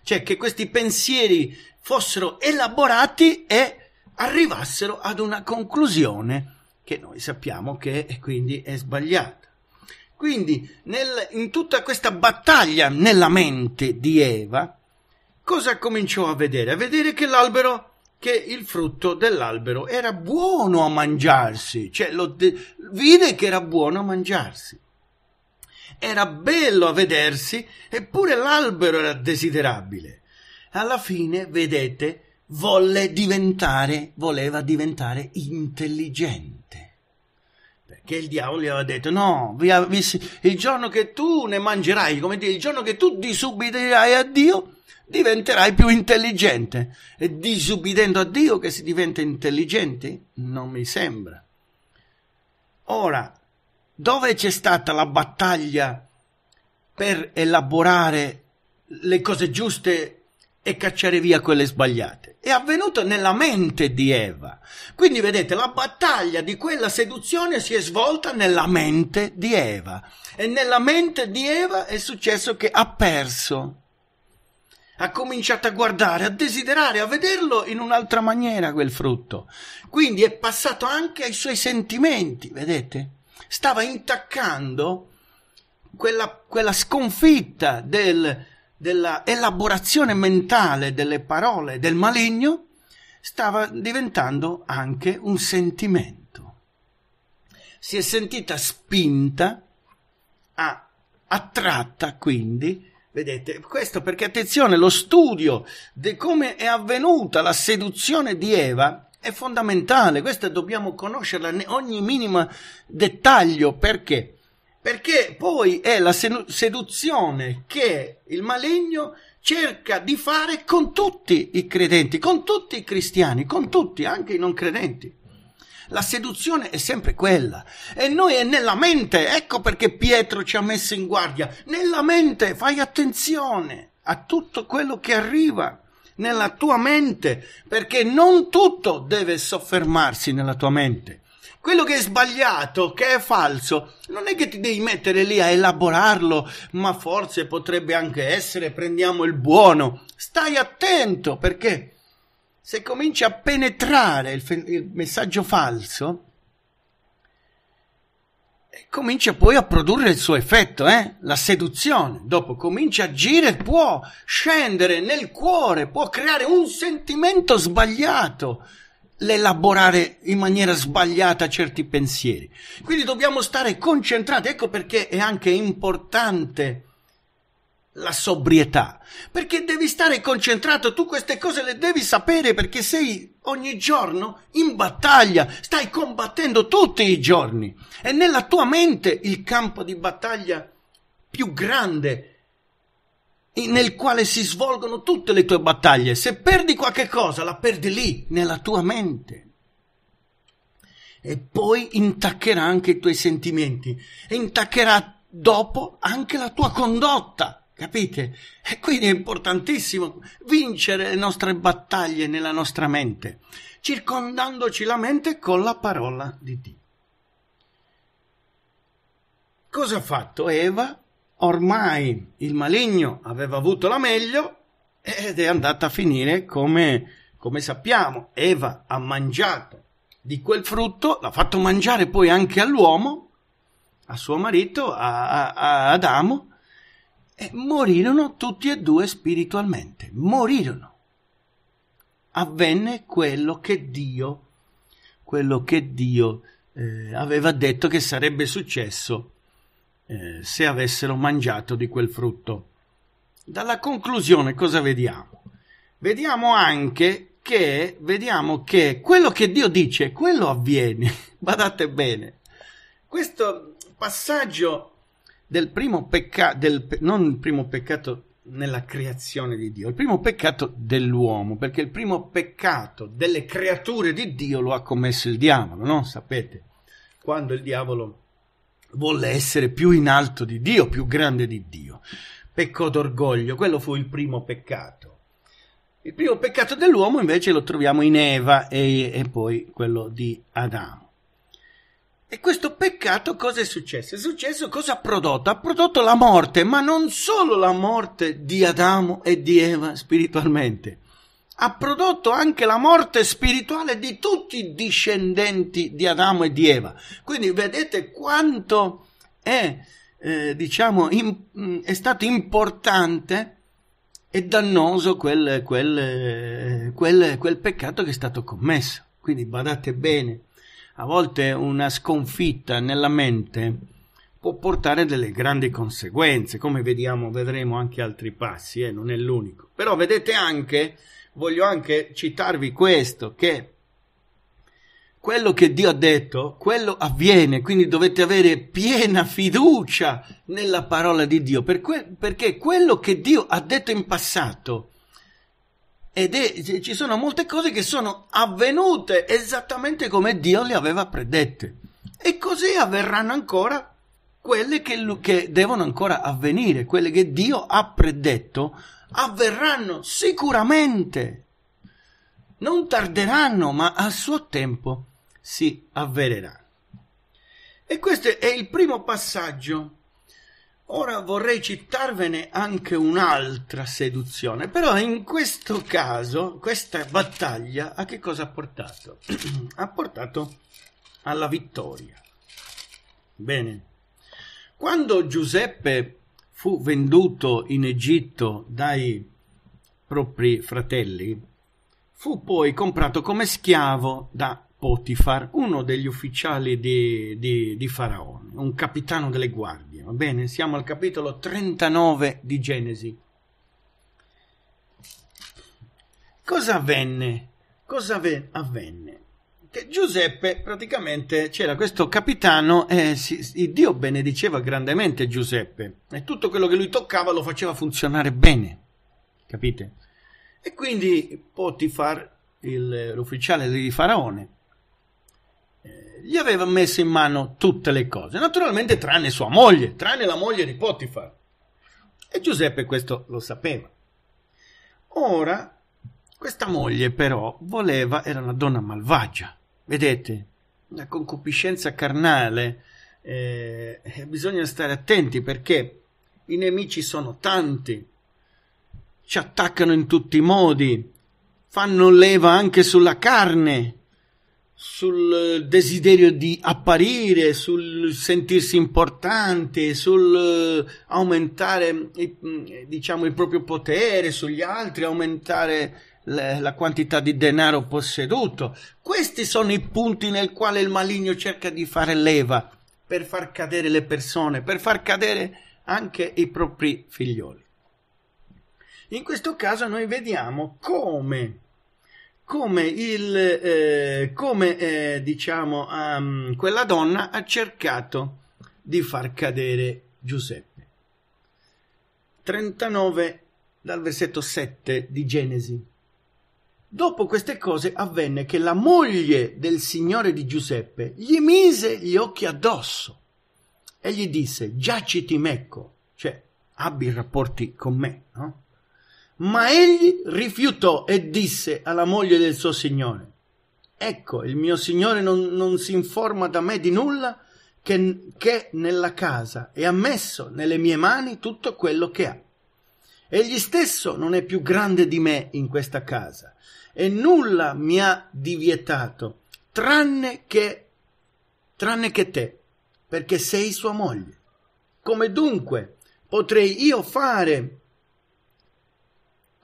cioè che questi pensieri fossero elaborati e arrivassero ad una conclusione che noi sappiamo che quindi è sbagliata. Quindi nel, in tutta questa battaglia nella mente di Eva, cosa cominciò a vedere? A vedere che l'albero, che il frutto dell'albero era buono a mangiarsi, cioè lo de- vide che era buono a mangiarsi. Era bello a vedersi, eppure l'albero era desiderabile. Alla fine, vedete, volle diventare, voleva diventare intelligente. Perché il diavolo gli aveva detto: No, via, via, il giorno che tu ne mangerai, come dire, il giorno che tu disubbidirai a Dio, diventerai più intelligente. E disubbidendo a Dio che si diventa intelligente? Non mi sembra. Ora, dove c'è stata la battaglia per elaborare le cose giuste e cacciare via quelle sbagliate. È avvenuto nella mente di Eva. Quindi vedete, la battaglia di quella seduzione si è svolta nella mente di Eva. E nella mente di Eva è successo che ha perso. Ha cominciato a guardare, a desiderare, a vederlo in un'altra maniera quel frutto. Quindi è passato anche ai suoi sentimenti, vedete? stava intaccando quella, quella sconfitta del, della elaborazione mentale delle parole del maligno, stava diventando anche un sentimento. Si è sentita spinta a, attratta quindi Vedete, questo perché attenzione, lo studio di come è avvenuta la seduzione di Eva è fondamentale, questa dobbiamo conoscerla ogni minimo dettaglio perché? Perché poi è la seduzione che il maligno cerca di fare con tutti i credenti, con tutti i cristiani, con tutti, anche i non credenti. La seduzione è sempre quella. E noi è nella mente, ecco perché Pietro ci ha messo in guardia. Nella mente fai attenzione a tutto quello che arriva nella tua mente, perché non tutto deve soffermarsi nella tua mente. Quello che è sbagliato, che è falso, non è che ti devi mettere lì a elaborarlo, ma forse potrebbe anche essere, prendiamo il buono. Stai attento perché se cominci a penetrare il, fe- il messaggio falso, comincia poi a produrre il suo effetto, eh? la seduzione, dopo comincia a agire, può scendere nel cuore, può creare un sentimento sbagliato, l'elaborare in maniera sbagliata certi pensieri. Quindi dobbiamo stare concentrati, ecco perché è anche importante la sobrietà, perché devi stare concentrato, tu queste cose le devi sapere perché sei ogni giorno in battaglia, stai combattendo tutti i giorni e nella tua mente il campo di battaglia più grande nel quale si svolgono tutte le tue battaglie. Se perdi qualche cosa, la perdi lì, nella tua mente. E poi intaccherà anche i tuoi sentimenti e intaccherà dopo anche la tua condotta Capite? E quindi è importantissimo vincere le nostre battaglie nella nostra mente, circondandoci la mente con la parola di Dio. Cosa ha fatto Eva? Ormai il maligno aveva avuto la meglio ed è andata a finire come, come sappiamo. Eva ha mangiato di quel frutto, l'ha fatto mangiare poi anche all'uomo, a suo marito, a, a, a Adamo e morirono tutti e due spiritualmente, morirono. Avvenne quello che Dio, quello che Dio eh, aveva detto che sarebbe successo eh, se avessero mangiato di quel frutto. Dalla conclusione cosa vediamo? Vediamo anche che, vediamo che quello che Dio dice, quello avviene. Badate bene. Questo passaggio del primo peccato, non il primo peccato nella creazione di Dio, il primo peccato dell'uomo, perché il primo peccato delle creature di Dio lo ha commesso il diavolo, no? Sapete, quando il diavolo volle essere più in alto di Dio, più grande di Dio, peccò d'orgoglio, quello fu il primo peccato. Il primo peccato dell'uomo invece lo troviamo in Eva e, e poi quello di Adamo. E questo peccato cosa è successo? È successo cosa ha prodotto? Ha prodotto la morte, ma non solo la morte di Adamo e di Eva spiritualmente, ha prodotto anche la morte spirituale di tutti i discendenti di Adamo e di Eva. Quindi vedete quanto è, eh, diciamo, in, è stato importante e dannoso quel, quel, eh, quel, quel peccato che è stato commesso. Quindi badate bene a volte una sconfitta nella mente può portare delle grandi conseguenze, come vediamo, vedremo anche altri passi, eh, non è l'unico. Però vedete anche, voglio anche citarvi questo, che quello che Dio ha detto, quello avviene, quindi dovete avere piena fiducia nella parola di Dio, per que- perché quello che Dio ha detto in passato ed è, ci sono molte cose che sono avvenute esattamente come Dio le aveva predette. E così avverranno ancora quelle che, che devono ancora avvenire, quelle che Dio ha predetto, avverranno sicuramente. Non tarderanno, ma a suo tempo si avvereranno. E questo è il primo passaggio Ora vorrei citarvene anche un'altra seduzione, però in questo caso questa battaglia a che cosa ha portato? ha portato alla vittoria. Bene, quando Giuseppe fu venduto in Egitto dai propri fratelli, fu poi comprato come schiavo da Potifar, uno degli ufficiali di, di, di, Faraone, un capitano delle guardie. Va bene, siamo al capitolo 39 di Genesi. Cosa avvenne? Cosa avvenne? Che Giuseppe praticamente c'era questo capitano e eh, Dio benediceva grandemente Giuseppe e tutto quello che lui toccava lo faceva funzionare bene, capite? E quindi Potifar, il, l'ufficiale di Faraone, gli aveva messo in mano tutte le cose, naturalmente tranne sua moglie, tranne la moglie di Potifar. E Giuseppe questo lo sapeva. Ora, questa moglie però voleva, era una donna malvagia, vedete, la concupiscenza carnale, eh, bisogna stare attenti perché i nemici sono tanti, ci attaccano in tutti i modi, fanno leva anche sulla carne, sul desiderio di apparire, sul sentirsi importante, sul eh, aumentare mm, diciamo, il proprio potere sugli altri, aumentare la quantità di denaro posseduto. Questi sono i punti nel quale il maligno cerca di fare leva per far cadere le persone, per far cadere anche i propri figlioli. In questo caso noi vediamo come come, il, eh, come eh, diciamo, um, quella donna ha cercato di far cadere Giuseppe. 39 dal versetto 7 di Genesi. Dopo queste cose avvenne che la moglie del Signore di Giuseppe gli mise gli occhi addosso e gli disse: Giaciti mecco, cioè abbi rapporti con me, no? Ma egli rifiutò e disse alla moglie del suo signore, ecco, il mio signore non, non si informa da me di nulla che, che nella casa e ha messo nelle mie mani tutto quello che ha. Egli stesso non è più grande di me in questa casa e nulla mi ha divietato, tranne che, tranne che te, perché sei sua moglie. Come dunque potrei io fare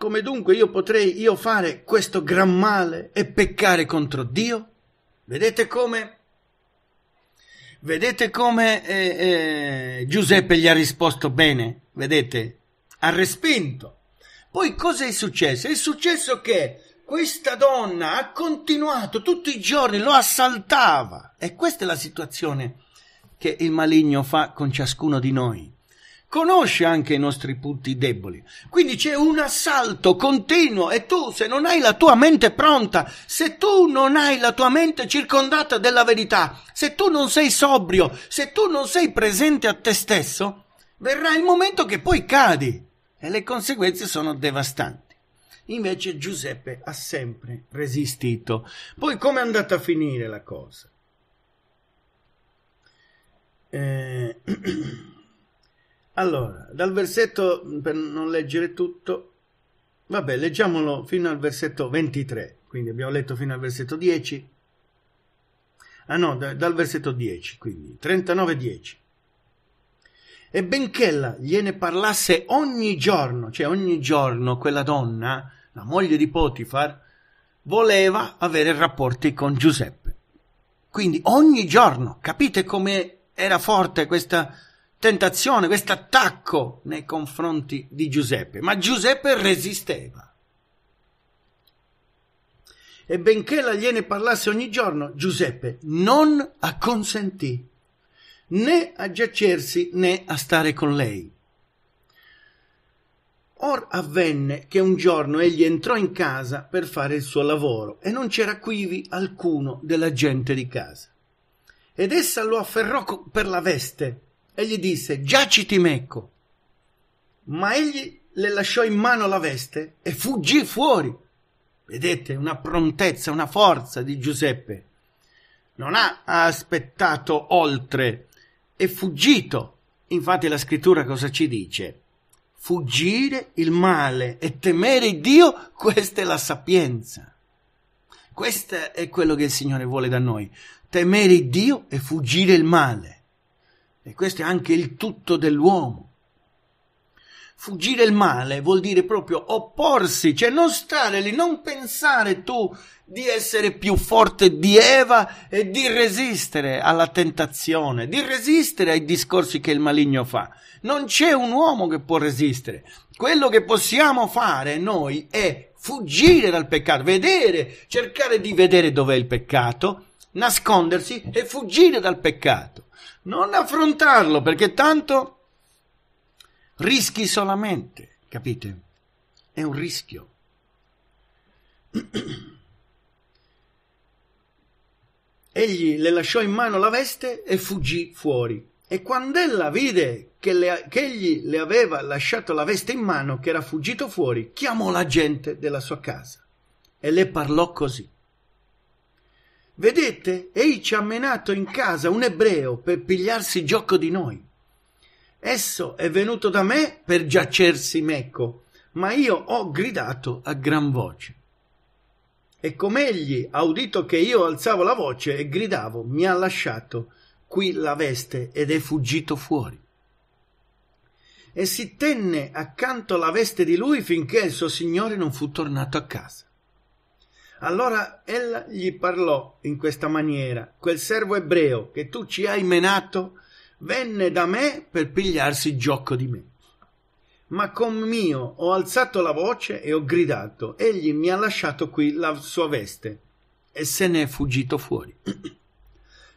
come dunque io potrei io fare questo gran male e peccare contro Dio? Vedete come? Vedete come eh, eh, Giuseppe gli ha risposto bene? Vedete? Ha respinto. Poi cosa è successo? È successo che questa donna ha continuato tutti i giorni, lo assaltava. E questa è la situazione che il maligno fa con ciascuno di noi conosce anche i nostri punti deboli. Quindi c'è un assalto continuo e tu se non hai la tua mente pronta, se tu non hai la tua mente circondata della verità, se tu non sei sobrio, se tu non sei presente a te stesso, verrà il momento che poi cadi e le conseguenze sono devastanti. Invece Giuseppe ha sempre resistito. Poi come è andata a finire la cosa? Eh... Allora, dal versetto, mm, per non leggere tutto, vabbè, leggiamolo fino al versetto 23, quindi abbiamo letto fino al versetto 10. Ah no, da, dal versetto 10, quindi 39-10. E bench'ella gliene parlasse ogni giorno, cioè ogni giorno quella donna, la moglie di Potifar, voleva avere rapporti con Giuseppe. Quindi ogni giorno, capite come era forte questa tentazione, questo attacco nei confronti di Giuseppe, ma Giuseppe resisteva. E benché la gliene parlasse ogni giorno, Giuseppe non acconsentì né a giacersi né a stare con lei. Or avvenne che un giorno egli entrò in casa per fare il suo lavoro e non c'era quivi alcuno della gente di casa. Ed essa lo afferrò per la veste e gli disse Giaciti mecco. Ma egli le lasciò in mano la veste e fuggì fuori. Vedete una prontezza, una forza di Giuseppe. Non ha aspettato oltre, è fuggito. Infatti la scrittura cosa ci dice? Fuggire il male e temere Dio, questa è la sapienza. Questo è quello che il Signore vuole da noi. Temere Dio e fuggire il male. E questo è anche il tutto dell'uomo. Fuggire il male vuol dire proprio opporsi, cioè non stare lì, non pensare tu di essere più forte di Eva e di resistere alla tentazione, di resistere ai discorsi che il maligno fa. Non c'è un uomo che può resistere. Quello che possiamo fare noi è fuggire dal peccato, vedere, cercare di vedere dov'è il peccato, nascondersi e fuggire dal peccato non affrontarlo perché tanto rischi solamente, capite? È un rischio. Egli le lasciò in mano la veste e fuggì fuori. E quando ella vide che, le, che egli le aveva lasciato la veste in mano, che era fuggito fuori, chiamò la gente della sua casa e le parlò così. Vedete, ei ci ha menato in casa un ebreo per pigliarsi gioco di noi. Esso è venuto da me per giacersi meco, ma io ho gridato a gran voce. E com'egli ha udito che io alzavo la voce e gridavo, mi ha lasciato qui la veste ed è fuggito fuori. E si tenne accanto la veste di lui finché il suo signore non fu tornato a casa. Allora ella gli parlò in questa maniera: Quel servo ebreo che tu ci hai menato venne da me per pigliarsi gioco di me. Ma con mio ho alzato la voce e ho gridato: Egli mi ha lasciato qui la sua veste e se ne è fuggito fuori.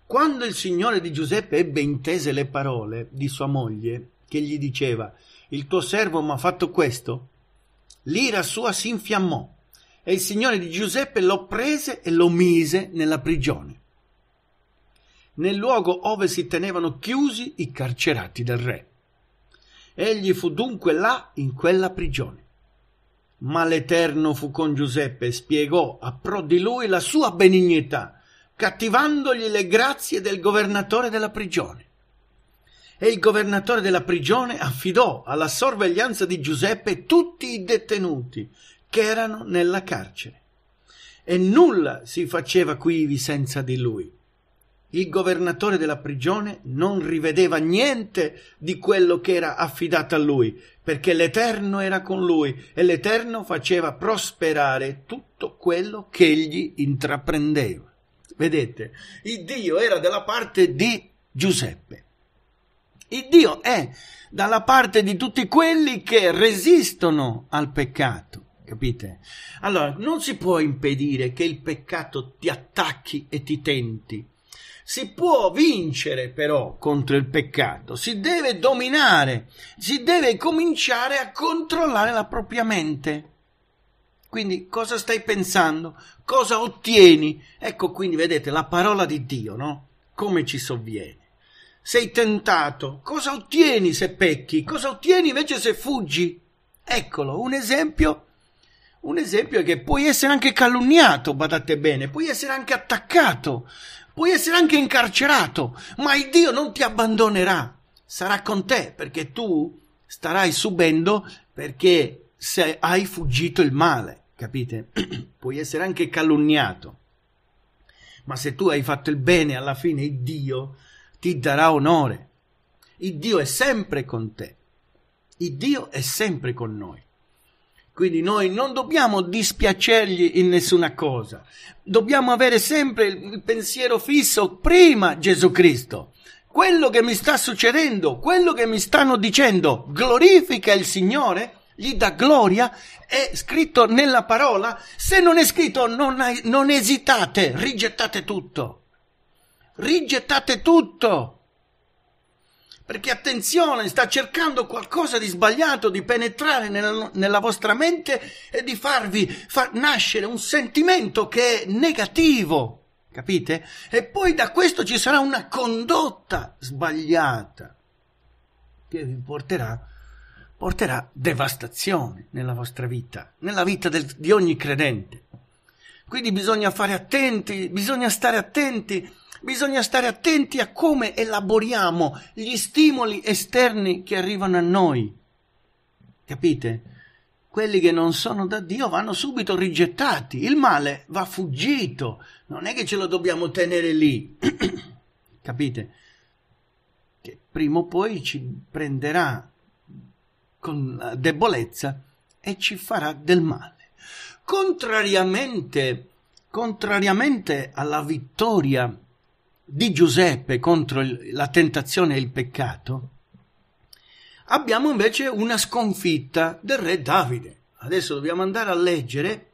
Quando il signore di Giuseppe ebbe intese le parole di sua moglie, che gli diceva: Il tuo servo mi ha fatto questo, l'ira sua si infiammò e il signore di Giuseppe lo prese e lo mise nella prigione, nel luogo ove si tenevano chiusi i carcerati del re. Egli fu dunque là in quella prigione. Ma l'Eterno fu con Giuseppe e spiegò a pro di lui la sua benignità, cattivandogli le grazie del governatore della prigione. E il governatore della prigione affidò alla sorveglianza di Giuseppe tutti i detenuti che erano nella carcere. E nulla si faceva quivi senza di lui. Il governatore della prigione non rivedeva niente di quello che era affidato a lui, perché l'Eterno era con lui e l'Eterno faceva prosperare tutto quello che egli intraprendeva. Vedete, il Dio era dalla parte di Giuseppe. Il Dio è dalla parte di tutti quelli che resistono al peccato. Capite? Allora, non si può impedire che il peccato ti attacchi e ti tenti. Si può vincere però contro il peccato, si deve dominare, si deve cominciare a controllare la propria mente. Quindi cosa stai pensando? Cosa ottieni? Ecco quindi vedete la parola di Dio, no? Come ci sovviene. Sei tentato, cosa ottieni se pecchi? Cosa ottieni invece se fuggi? Eccolo, un esempio un esempio è che puoi essere anche calunniato, badate bene, puoi essere anche attaccato, puoi essere anche incarcerato, ma il Dio non ti abbandonerà, sarà con te perché tu starai subendo perché se hai fuggito il male, capite? puoi essere anche calunniato, ma se tu hai fatto il bene alla fine il Dio ti darà onore. Il Dio è sempre con te. Il Dio è sempre con noi. Quindi noi non dobbiamo dispiacergli in nessuna cosa, dobbiamo avere sempre il pensiero fisso prima Gesù Cristo. Quello che mi sta succedendo, quello che mi stanno dicendo, glorifica il Signore, gli dà gloria, è scritto nella parola. Se non è scritto, non, non esitate, rigettate tutto. Rigettate tutto perché attenzione, sta cercando qualcosa di sbagliato, di penetrare nella, nella vostra mente e di farvi far nascere un sentimento che è negativo, capite? E poi da questo ci sarà una condotta sbagliata che vi porterà, porterà devastazione nella vostra vita, nella vita del, di ogni credente. Quindi bisogna fare attenti, bisogna stare attenti Bisogna stare attenti a come elaboriamo gli stimoli esterni che arrivano a noi. Capite? Quelli che non sono da Dio vanno subito rigettati, il male va fuggito, non è che ce lo dobbiamo tenere lì. Capite? Che prima o poi ci prenderà con la debolezza e ci farà del male. Contrariamente, contrariamente alla vittoria di Giuseppe contro il, la tentazione e il peccato, abbiamo invece una sconfitta del re Davide. Adesso dobbiamo andare a leggere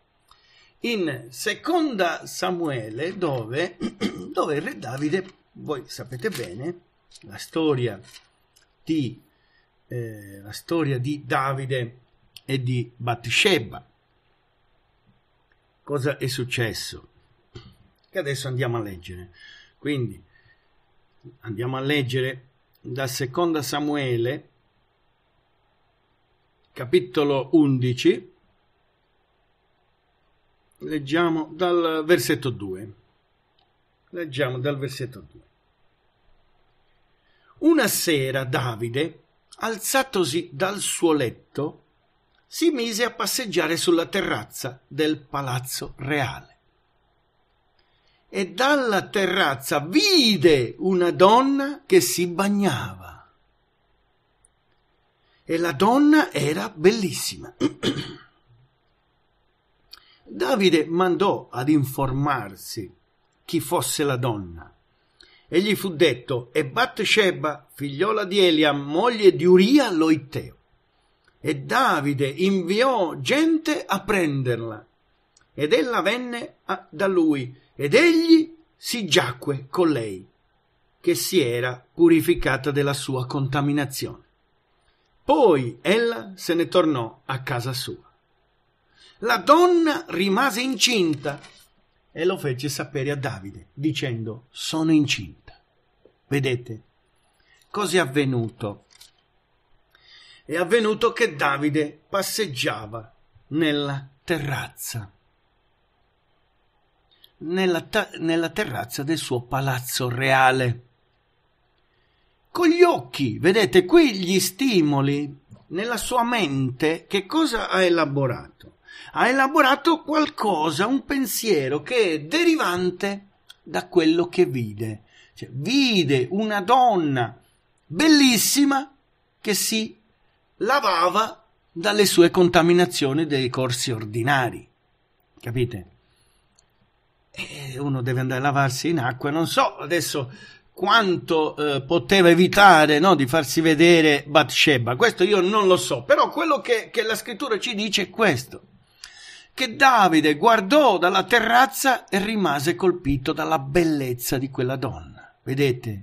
in seconda Samuele dove, dove il re Davide, voi sapete bene, la storia di, eh, la storia di Davide e di Bathsheba. Cosa è successo? Che adesso andiamo a leggere. Quindi andiamo a leggere da Seconda Samuele, capitolo 11, leggiamo dal versetto 2. Leggiamo dal versetto 2. Una sera Davide, alzatosi dal suo letto, si mise a passeggiare sulla terrazza del palazzo reale e dalla terrazza vide una donna che si bagnava. E la donna era bellissima. Davide mandò ad informarsi chi fosse la donna. E gli fu detto, e Bathsheba, figliola di Elia, moglie di Uria Loiteo. E Davide inviò gente a prenderla ed ella venne a, da lui, ed egli si giacque con lei, che si era purificata della sua contaminazione. Poi ella se ne tornò a casa sua. La donna rimase incinta e lo fece sapere a Davide, dicendo, sono incinta. Vedete, cos'è avvenuto? È avvenuto che Davide passeggiava nella terrazza nella, ta- nella terrazza del suo palazzo reale. Con gli occhi, vedete qui gli stimoli nella sua mente, che cosa ha elaborato? Ha elaborato qualcosa, un pensiero che è derivante da quello che vide. Cioè, vide una donna bellissima che si lavava dalle sue contaminazioni dei corsi ordinari. Capite? e eh, uno deve andare a lavarsi in acqua. Non so adesso quanto eh, poteva evitare no, di farsi vedere Bathsheba, questo io non lo so, però quello che, che la scrittura ci dice è questo, che Davide guardò dalla terrazza e rimase colpito dalla bellezza di quella donna. Vedete?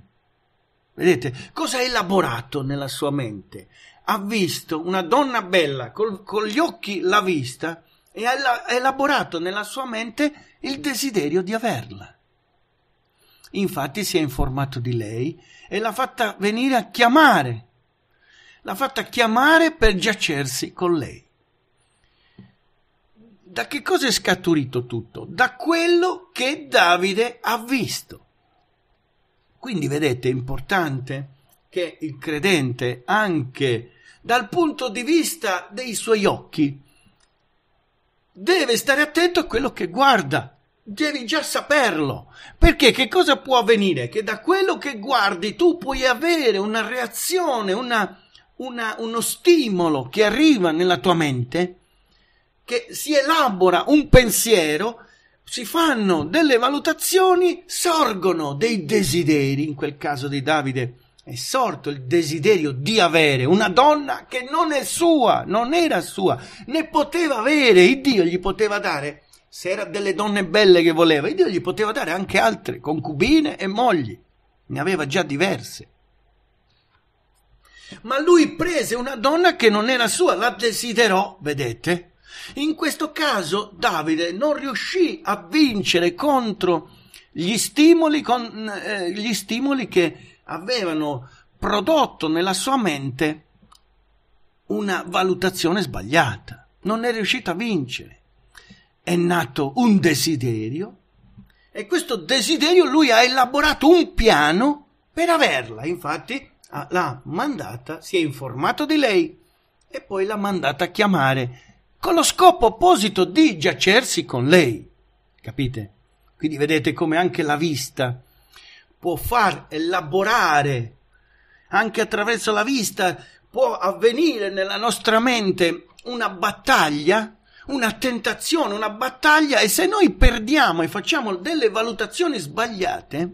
Vedete cosa ha elaborato nella sua mente? Ha visto una donna bella, col, con gli occhi l'ha vista, e ha elaborato nella sua mente il desiderio di averla. Infatti si è informato di lei e l'ha fatta venire a chiamare. L'ha fatta chiamare per giacersi con lei. Da che cosa è scaturito tutto? Da quello che Davide ha visto. Quindi vedete, è importante che il credente, anche dal punto di vista dei suoi occhi, deve stare attento a quello che guarda. Devi già saperlo, perché che cosa può avvenire? Che da quello che guardi tu puoi avere una reazione, una, una, uno stimolo che arriva nella tua mente, che si elabora un pensiero, si fanno delle valutazioni, sorgono dei desideri, in quel caso di Davide, è sorto il desiderio di avere una donna che non è sua, non era sua, ne poteva avere, il Dio gli poteva dare, se era delle donne belle che voleva, il Dio gli poteva dare anche altre, concubine e mogli, ne aveva già diverse. Ma lui prese una donna che non era sua, la desiderò, vedete? In questo caso Davide non riuscì a vincere contro gli stimoli, con, eh, gli stimoli che avevano prodotto nella sua mente una valutazione sbagliata, non è riuscito a vincere. È nato un desiderio e questo desiderio lui ha elaborato un piano per averla, infatti l'ha mandata, si è informato di lei e poi l'ha mandata a chiamare con lo scopo opposito di giacersi con lei. Capite? Quindi vedete come anche la vista può far elaborare anche attraverso la vista, può avvenire nella nostra mente una battaglia, una tentazione, una battaglia e se noi perdiamo e facciamo delle valutazioni sbagliate,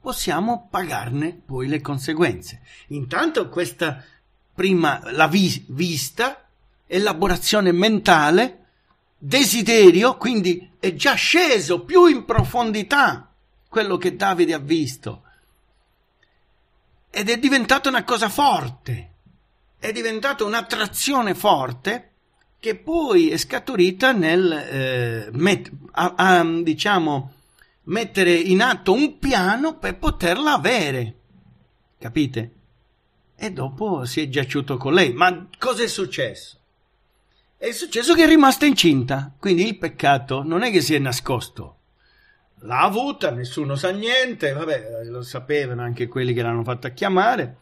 possiamo pagarne poi le conseguenze. Intanto questa prima la vi- vista, elaborazione mentale, desiderio, quindi è già sceso più in profondità quello che Davide ha visto. Ed è diventata una cosa forte, è diventata un'attrazione forte che poi è scaturita nel eh, met- a, a, diciamo, mettere in atto un piano per poterla avere. Capite? E dopo si è giaciuto con lei. Ma cosa è successo? È successo che è rimasta incinta, quindi il peccato non è che si è nascosto l'ha avuta, nessuno sa niente, vabbè, lo sapevano anche quelli che l'hanno fatta chiamare,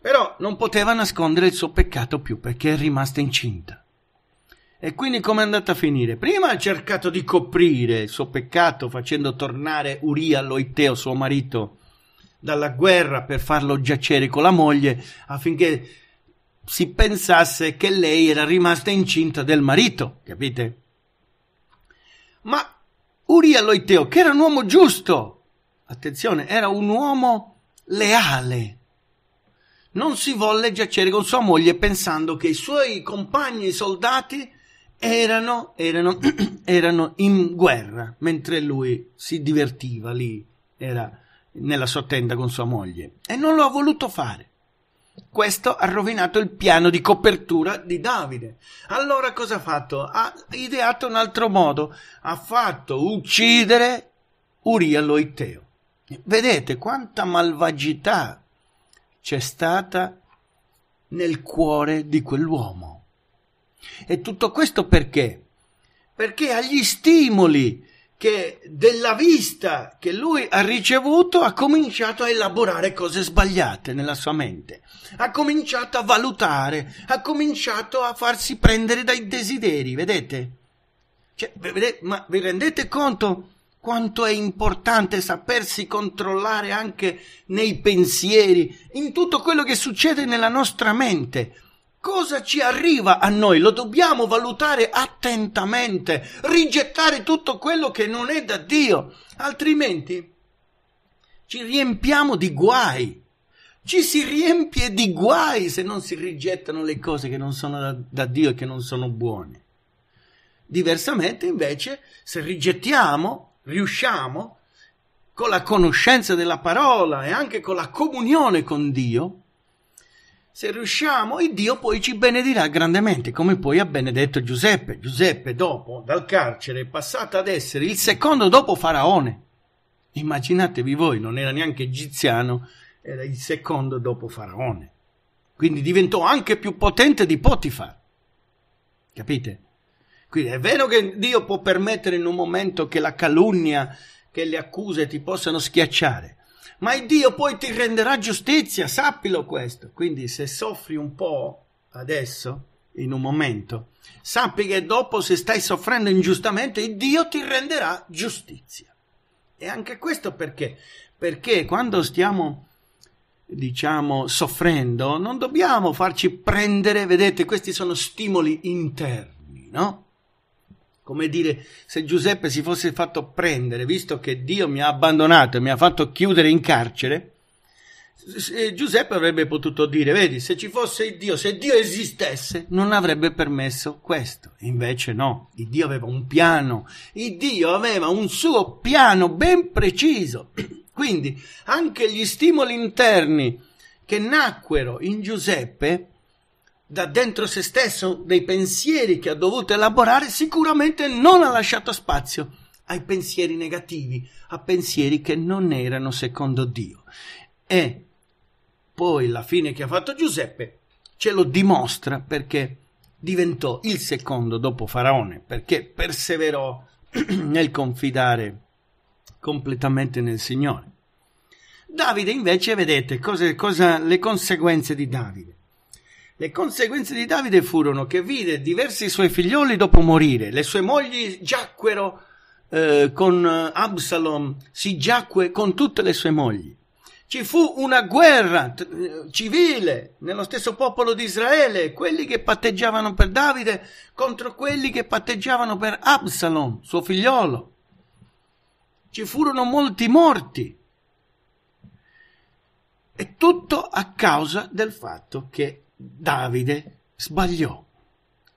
però non poteva nascondere il suo peccato più perché è rimasta incinta. E quindi com'è andata a finire? Prima ha cercato di coprire il suo peccato facendo tornare Uria Loiteo, suo marito, dalla guerra per farlo giacere con la moglie affinché si pensasse che lei era rimasta incinta del marito, capite? Ma Uria Loiteo, che era un uomo giusto, attenzione, era un uomo leale. Non si volle giacere con sua moglie pensando che i suoi compagni soldati erano, erano, erano in guerra, mentre lui si divertiva lì, era nella sua tenda con sua moglie. E non lo ha voluto fare. Questo ha rovinato il piano di copertura di Davide. Allora cosa ha fatto? Ha ideato un altro modo. Ha fatto uccidere Uria Loiteo. Vedete quanta malvagità c'è stata nel cuore di quell'uomo. E tutto questo perché? Perché agli stimoli che della vista che lui ha ricevuto ha cominciato a elaborare cose sbagliate nella sua mente, ha cominciato a valutare, ha cominciato a farsi prendere dai desideri, vedete? Cioè, vedete ma vi rendete conto quanto è importante sapersi controllare anche nei pensieri, in tutto quello che succede nella nostra mente? cosa ci arriva a noi? Lo dobbiamo valutare attentamente, rigettare tutto quello che non è da Dio, altrimenti ci riempiamo di guai. Ci si riempie di guai se non si rigettano le cose che non sono da, da Dio e che non sono buone. Diversamente, invece, se rigettiamo, riusciamo con la conoscenza della parola e anche con la comunione con Dio, se riusciamo, il Dio poi ci benedirà grandemente, come poi ha benedetto Giuseppe. Giuseppe, dopo, dal carcere, è passato ad essere il secondo dopo Faraone. Immaginatevi voi, non era neanche egiziano, era il secondo dopo Faraone. Quindi diventò anche più potente di Potifar. Capite? Quindi è vero che Dio può permettere in un momento che la calunnia, che le accuse ti possano schiacciare, ma il Dio poi ti renderà giustizia, sappilo questo. Quindi se soffri un po' adesso, in un momento, sappi che dopo se stai soffrendo ingiustamente, il Dio ti renderà giustizia. E anche questo perché? Perché quando stiamo diciamo, soffrendo, non dobbiamo farci prendere, vedete, questi sono stimoli interni, no? Come dire, se Giuseppe si fosse fatto prendere, visto che Dio mi ha abbandonato e mi ha fatto chiudere in carcere, Giuseppe avrebbe potuto dire, vedi, se ci fosse Dio, se Dio esistesse, non avrebbe permesso questo. Invece no, il Dio aveva un piano, il Dio aveva un suo piano ben preciso. Quindi anche gli stimoli interni che nacquero in Giuseppe da dentro se stesso dei pensieri che ha dovuto elaborare, sicuramente non ha lasciato spazio ai pensieri negativi, a pensieri che non erano secondo Dio. E poi la fine che ha fatto Giuseppe ce lo dimostra perché diventò il secondo dopo Faraone, perché perseverò nel confidare completamente nel Signore. Davide invece, vedete cosa, cosa, le conseguenze di Davide. Le conseguenze di Davide furono che vide diversi suoi figlioli dopo morire, le sue mogli giacquero eh, con Absalom, si giacque con tutte le sue mogli. Ci fu una guerra eh, civile nello stesso popolo di Israele, quelli che patteggiavano per Davide contro quelli che patteggiavano per Absalom, suo figliolo. Ci furono molti morti. E tutto a causa del fatto che Davide sbagliò,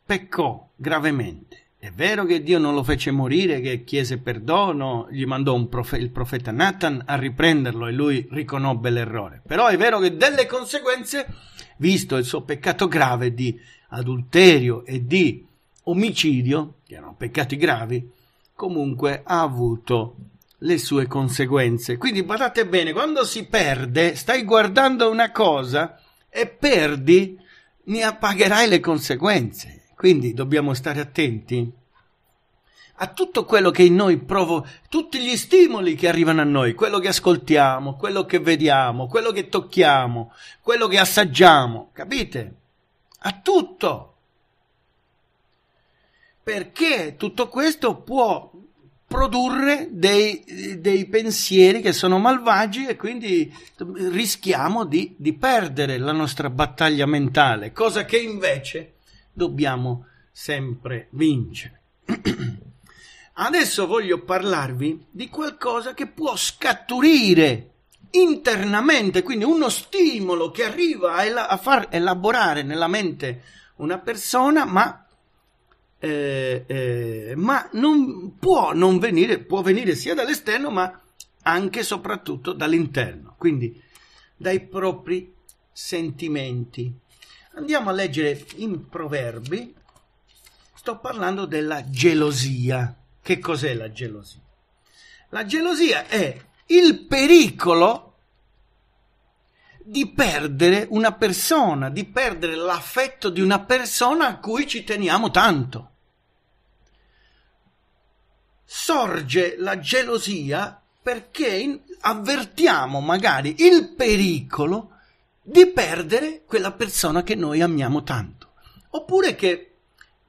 peccò gravemente. È vero che Dio non lo fece morire, che chiese perdono, gli mandò profe- il profeta Nathan a riprenderlo e lui riconobbe l'errore. Però è vero che delle conseguenze, visto il suo peccato grave di adulterio e di omicidio, che erano peccati gravi, comunque ha avuto le sue conseguenze. Quindi guardate bene, quando si perde, stai guardando una cosa e perdi, ne pagherai le conseguenze. Quindi dobbiamo stare attenti a tutto quello che in noi provo, tutti gli stimoli che arrivano a noi, quello che ascoltiamo, quello che vediamo, quello che tocchiamo, quello che assaggiamo, capite? A tutto. Perché tutto questo può produrre dei, dei, pensieri che sono malvagi e quindi rischiamo di, di, perdere la nostra battaglia mentale, cosa che invece dobbiamo sempre vincere. Adesso voglio parlarvi di qualcosa che può scaturire internamente, quindi uno stimolo che arriva a, a far elaborare nella mente una persona, ma eh, eh, ma non può non venire, può venire sia dall'esterno ma anche e soprattutto dall'interno, quindi dai propri sentimenti. Andiamo a leggere in Proverbi, sto parlando della gelosia. Che cos'è la gelosia? La gelosia è il pericolo di perdere una persona, di perdere l'affetto di una persona a cui ci teniamo tanto. Sorge la gelosia perché avvertiamo magari il pericolo di perdere quella persona che noi amiamo tanto. Oppure che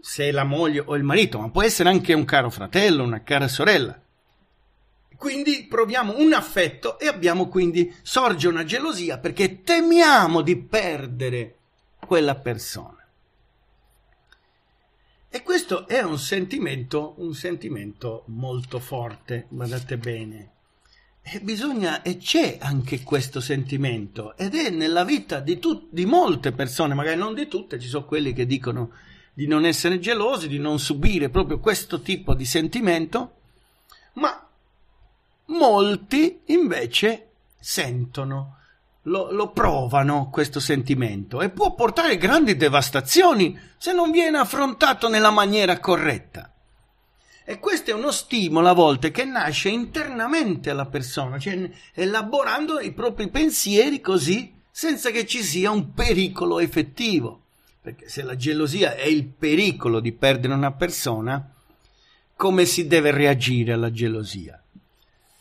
se è la moglie o il marito, ma può essere anche un caro fratello, una cara sorella, quindi proviamo un affetto e abbiamo quindi sorge una gelosia perché temiamo di perdere quella persona. E questo è un sentimento, un sentimento molto forte, guardate bene. E bisogna, e c'è anche questo sentimento, ed è nella vita di, tut, di molte persone, magari non di tutte, ci sono quelli che dicono di non essere gelosi, di non subire proprio questo tipo di sentimento, ma molti invece sentono, lo, lo, provano questo sentimento e può portare grandi devastazioni se non viene affrontato nella maniera corretta. E questo è uno stimolo a volte che nasce internamente alla persona, cioè elaborando i propri pensieri così, senza che ci sia un pericolo effettivo. Perché se la gelosia è il pericolo di perdere una persona, come si deve reagire alla gelosia?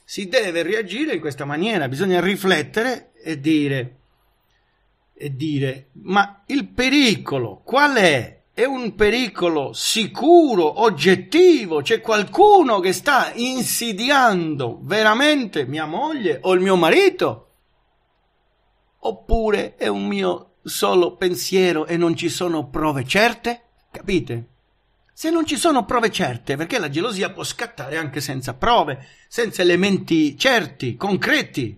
si deve reagire in questa maniera, bisogna riflettere e dire, e dire ma il pericolo qual è? È un pericolo sicuro, oggettivo, c'è qualcuno che sta insidiando veramente mia moglie o il mio marito? Oppure è un mio solo pensiero e non ci sono prove certe? Capite? se non ci sono prove certe, perché la gelosia può scattare anche senza prove, senza elementi certi, concreti.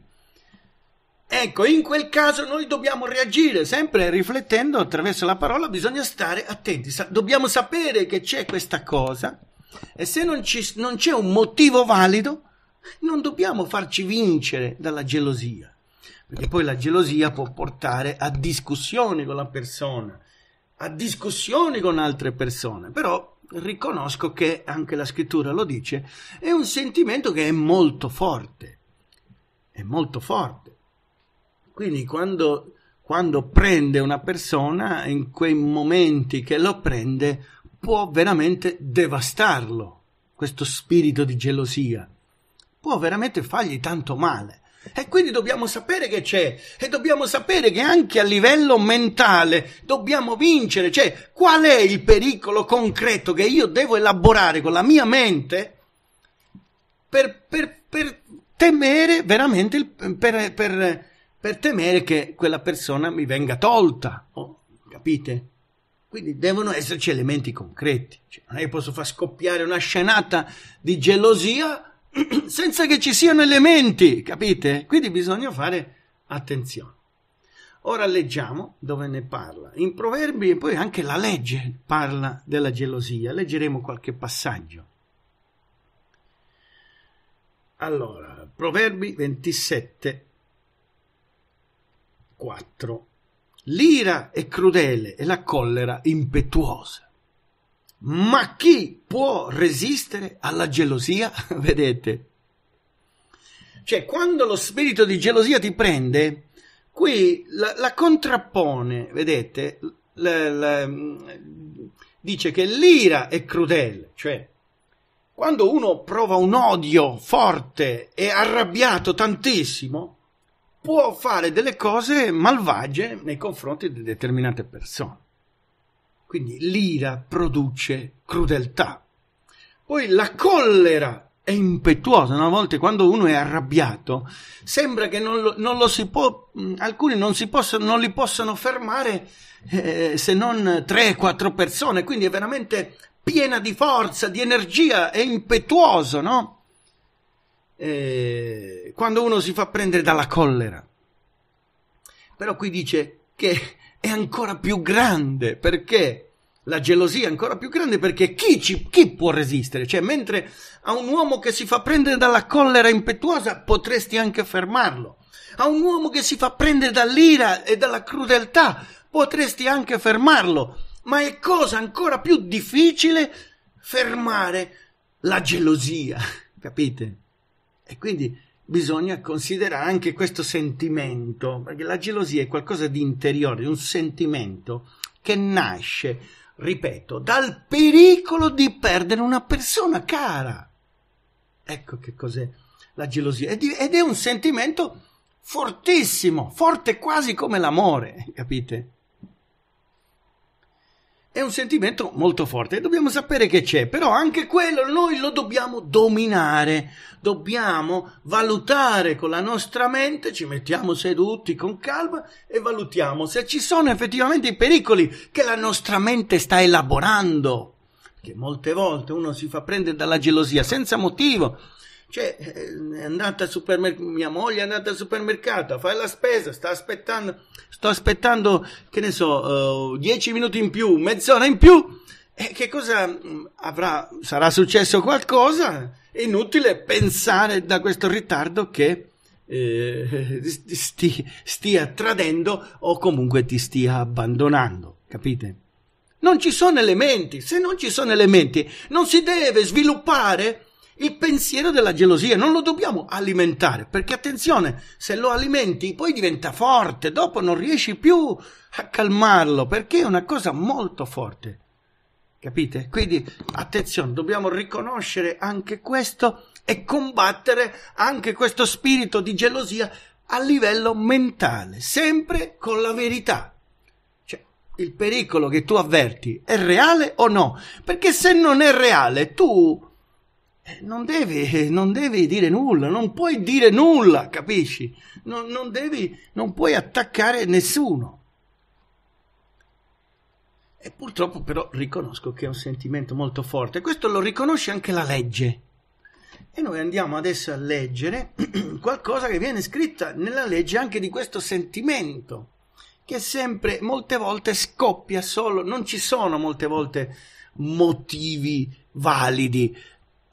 Ecco, in quel caso noi dobbiamo reagire, sempre riflettendo attraverso la parola, bisogna stare attenti, dobbiamo sapere che c'è questa cosa e se non, ci, non c'è un motivo valido, non dobbiamo farci vincere dalla gelosia, perché poi la gelosia può portare a discussioni con la persona, a discussioni con altre persone, però riconosco che anche la scrittura lo dice, è un sentimento che è molto forte, è molto forte. Quindi quando, quando prende una persona, in quei momenti che lo prende, può veramente devastarlo, questo spirito di gelosia, può veramente fargli tanto male. E quindi dobbiamo sapere che c'è e dobbiamo sapere che anche a livello mentale dobbiamo vincere, cioè qual è il pericolo concreto che io devo elaborare con la mia mente per, per, per temere veramente, il, per, per, temere che quella persona mi venga tolta, oh, capite? Quindi devono esserci elementi concreti, cioè, non è che posso far scoppiare una scenata di gelosia senza che ci siano elementi, capite? Quindi bisogna fare attenzione. Ora leggiamo dove ne parla. In Proverbi e poi anche la legge parla della gelosia. Leggeremo qualche passaggio. Allora, Proverbi 27, 4. L'ira è crudele e la collera impetuosa. Ma chi può resistere alla gelosia? Vedete? Cioè, quando lo spirito di gelosia ti prende, qui la, la contrappone, vedete? La, la, mm, dice che l'ira è crudele, cioè quando uno prova un odio forte e arrabbiato tantissimo, può fare delle cose malvagie nei confronti di determinate persone. Quindi l'ira produce crudeltà. Poi la collera è impetuosa, no? a volte quando uno è arrabbiato sembra che non lo, non lo si può, alcuni non, si possono, non li possano fermare eh, se non 3-4 persone, quindi è veramente piena di forza, di energia, è impetuoso, no? Eh, quando uno si fa prendere dalla collera. Però qui dice che è ancora più grande perché la gelosia è ancora più grande perché chi, ci, chi, può resistere? Cioè, mentre a un uomo che si fa prendere dalla collera impetuosa potresti anche fermarlo, a un uomo che si fa prendere dall'ira e dalla crudeltà potresti anche fermarlo, ma è cosa ancora più difficile fermare la gelosia, capite? E quindi bisogna considerare anche questo sentimento, perché la gelosia è qualcosa di interiore, un sentimento che nasce, ripeto, dal pericolo di perdere una persona cara. Ecco che cos'è la gelosia. Ed è un sentimento fortissimo, forte quasi come l'amore, capite? è un sentimento molto forte. Dobbiamo sapere che c'è, però anche quello noi lo dobbiamo dominare, dobbiamo valutare con la nostra mente, ci mettiamo seduti con calma e valutiamo se ci sono effettivamente i pericoli che la nostra mente sta elaborando. Che molte volte uno si fa prendere dalla gelosia senza motivo, cioè, eh, è andata al supermercato, mia moglie è andata al supermercato a fare la spesa, sta aspettando, sto aspettando, che ne so, uh, dieci minuti in più, mezz'ora in più. E che cosa mm, avrà, sarà successo qualcosa? È inutile pensare da questo ritardo che eh, sti, stia tradendo o comunque ti stia abbandonando, capite? Non ci sono elementi, se non ci sono elementi non si deve sviluppare il pensiero della gelosia, non lo dobbiamo alimentare, perché attenzione, se lo alimenti poi diventa forte, dopo non riesci più a calmarlo, perché è una cosa molto forte. Capite? Quindi attenzione, dobbiamo riconoscere anche questo e combattere anche questo spirito di gelosia a livello mentale, sempre con la verità. Cioè, il pericolo che tu avverti è reale o no? Perché se non è reale, tu non devi, non devi, dire nulla, non puoi dire nulla, capisci? Non, non, devi, non puoi attaccare nessuno. E purtroppo però riconosco che è un sentimento molto forte, questo lo riconosce anche la legge. E noi andiamo adesso a leggere qualcosa che viene scritta nella legge anche di questo sentimento, che sempre, molte volte scoppia solo, non ci sono molte volte motivi validi,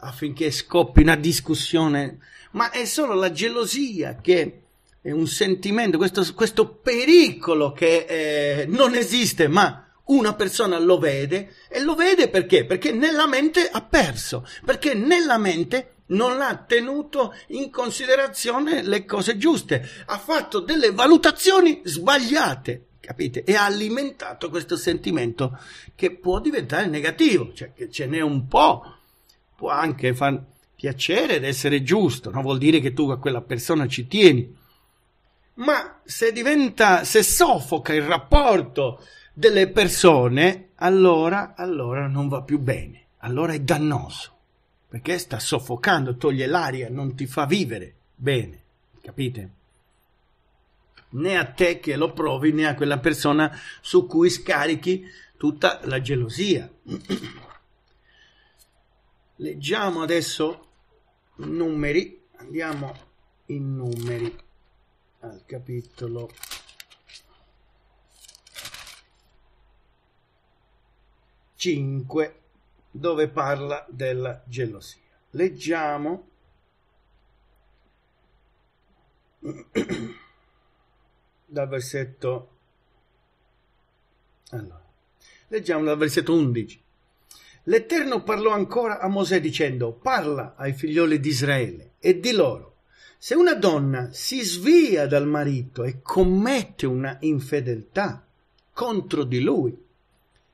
affinché scoppi una discussione, ma è solo la gelosia che è un sentimento, questo, questo pericolo che eh, non esiste, ma una persona lo vede e lo vede perché? Perché nella mente ha perso, perché nella mente non ha tenuto in considerazione le cose giuste, ha fatto delle valutazioni sbagliate, capite? E ha alimentato questo sentimento che può diventare negativo, cioè che ce n'è un po' può anche far piacere ed essere giusto, non vuol dire che tu a quella persona ci tieni. Ma se diventa, se soffoca il rapporto delle persone, allora, allora non va più bene, allora è dannoso, perché sta soffocando, toglie l'aria, non ti fa vivere bene, capite? Né a te che lo provi, né a quella persona su cui scarichi tutta la gelosia. leggiamo adesso numeri, andiamo in numeri al capitolo cinque dove parla della gelosia. Leggiamo dal versetto allora, leggiamo dal versetto 11 L'Eterno parlò ancora a Mosè dicendo, parla ai figlioli di Israele e di loro, se una donna si svia dal marito e commette una infedeltà contro di lui,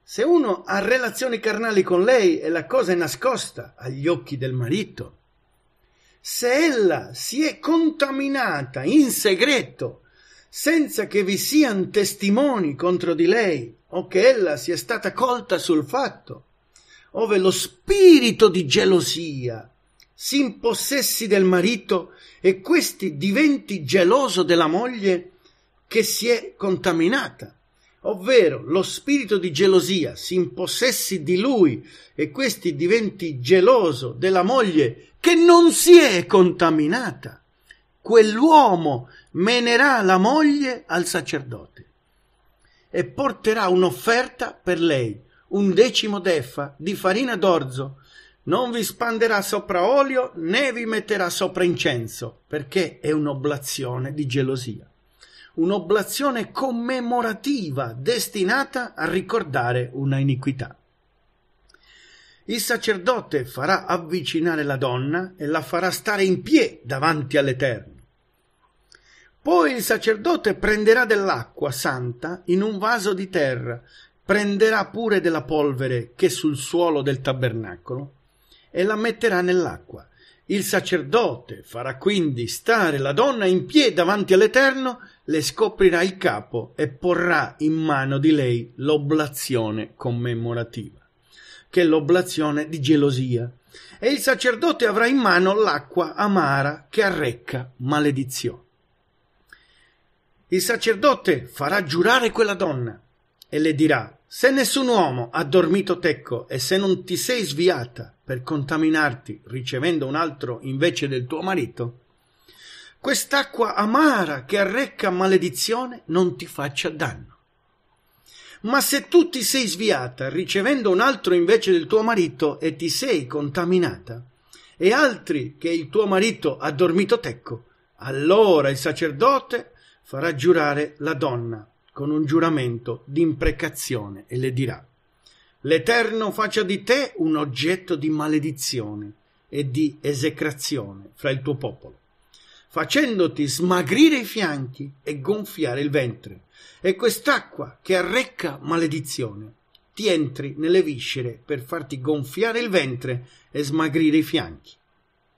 se uno ha relazioni carnali con lei e la cosa è nascosta agli occhi del marito, se ella si è contaminata in segreto, senza che vi siano testimoni contro di lei o che ella sia stata colta sul fatto, ove lo spirito di gelosia si impossessi del marito e questi diventi geloso della moglie che si è contaminata. Ovvero lo spirito di gelosia si impossessi di lui e questi diventi geloso della moglie che non si è contaminata. Quell'uomo menerà la moglie al sacerdote e porterà un'offerta per lei, un decimo d'effa di farina d'orzo. Non vi spanderà sopra olio né vi metterà sopra incenso, perché è un'oblazione di gelosia. Un'oblazione commemorativa destinata a ricordare una iniquità. Il sacerdote farà avvicinare la donna e la farà stare in piedi davanti all'Eterno. Poi il sacerdote prenderà dell'acqua santa in un vaso di terra prenderà pure della polvere che è sul suolo del tabernacolo e la metterà nell'acqua. Il sacerdote farà quindi stare la donna in piedi davanti all'Eterno, le scoprirà il capo e porrà in mano di lei l'oblazione commemorativa, che è l'oblazione di gelosia. E il sacerdote avrà in mano l'acqua amara che arrecca maledizione. Il sacerdote farà giurare quella donna e le dirà se nessun uomo ha dormito tecco e se non ti sei sviata per contaminarti ricevendo un altro invece del tuo marito, quest'acqua amara che arrecca maledizione non ti faccia danno. Ma se tu ti sei sviata ricevendo un altro invece del tuo marito e ti sei contaminata, e altri che il tuo marito ha dormito tecco, allora il sacerdote farà giurare la donna con un giuramento d'imprecazione e le dirà L'Eterno faccia di te un oggetto di maledizione e di esecrazione fra il tuo popolo, facendoti smagrire i fianchi e gonfiare il ventre, e quest'acqua che arrecca maledizione ti entri nelle viscere per farti gonfiare il ventre e smagrire i fianchi.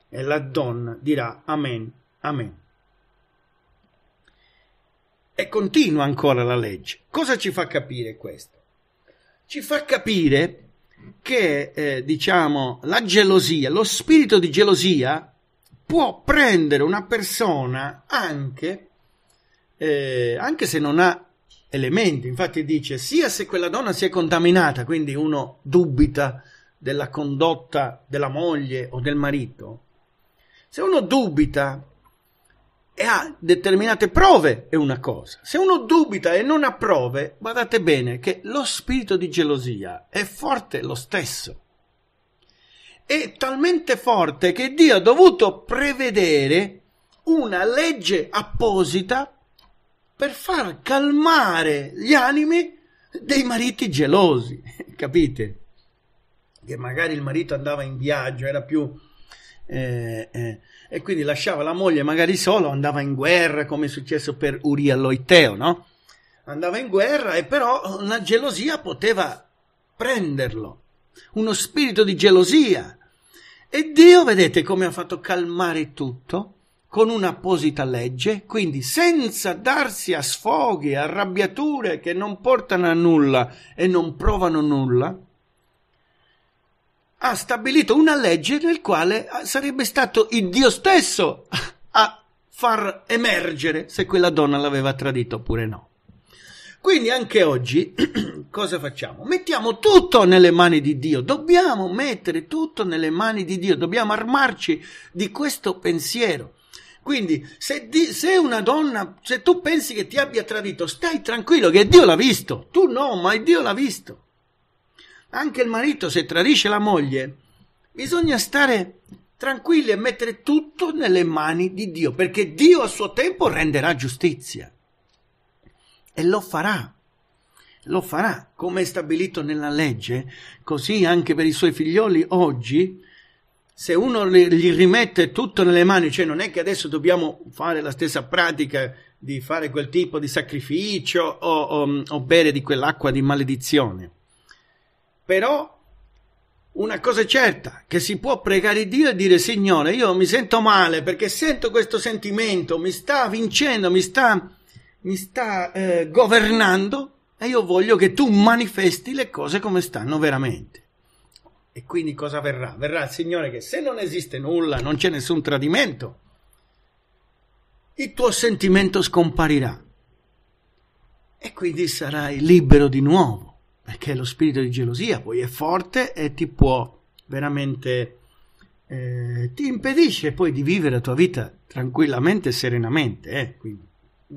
E la donna dirà Amen, Amen e continua ancora la legge. Cosa ci fa capire questo? Ci fa capire che, eh, diciamo, la gelosia, lo spirito di gelosia può prendere una persona anche, eh, anche se non ha elementi. Infatti dice, sia se quella donna si è contaminata, quindi uno dubita della condotta della moglie o del marito, se uno dubita e ha determinate prove è una cosa. Se uno dubita e non ha prove, guardate bene che lo spirito di gelosia è forte lo stesso. È talmente forte che Dio ha dovuto prevedere una legge apposita per far calmare gli animi dei mariti gelosi, capite? Che magari il marito andava in viaggio, era più eh, eh, e quindi lasciava la moglie magari solo, andava in guerra come è successo per Uria Loiteo, no? Andava in guerra e però la gelosia poteva prenderlo, uno spirito di gelosia. E Dio, vedete come ha fatto calmare tutto? Con un'apposita legge, quindi senza darsi a sfoghi, arrabbiature che non portano a nulla e non provano nulla, ha stabilito una legge nel quale ah, sarebbe stato il Dio stesso a far emergere se quella donna l'aveva tradito oppure no. Quindi anche oggi cosa facciamo? Mettiamo tutto nelle mani di Dio, dobbiamo mettere tutto nelle mani di Dio, dobbiamo armarci di questo pensiero. Quindi se, di, se, una donna, se tu pensi che ti abbia tradito, stai tranquillo che Dio l'ha visto, tu no, ma Dio l'ha visto anche il marito se tradisce la moglie, bisogna stare tranquilli e mettere tutto nelle mani di Dio, perché Dio a suo tempo renderà giustizia. E lo farà. Lo farà, come è stabilito nella legge, così anche per i suoi figlioli oggi, se uno gli rimette tutto nelle mani, cioè non è che adesso dobbiamo fare la stessa pratica di fare quel tipo di sacrificio o, o, o bere di quell'acqua di maledizione però una cosa è certa, che si può pregare Dio e dire Signore, io mi sento male perché sento questo sentimento, mi sta vincendo, mi sta, mi sta eh, governando e io voglio che tu manifesti le cose come stanno veramente. E quindi cosa verrà? Verrà il Signore che se non esiste nulla, non c'è nessun tradimento, il tuo sentimento scomparirà e quindi sarai libero di nuovo perché lo spirito di gelosia poi è forte e ti può veramente eh, ti impedisce poi di vivere la tua vita tranquillamente e serenamente. Eh? Quindi,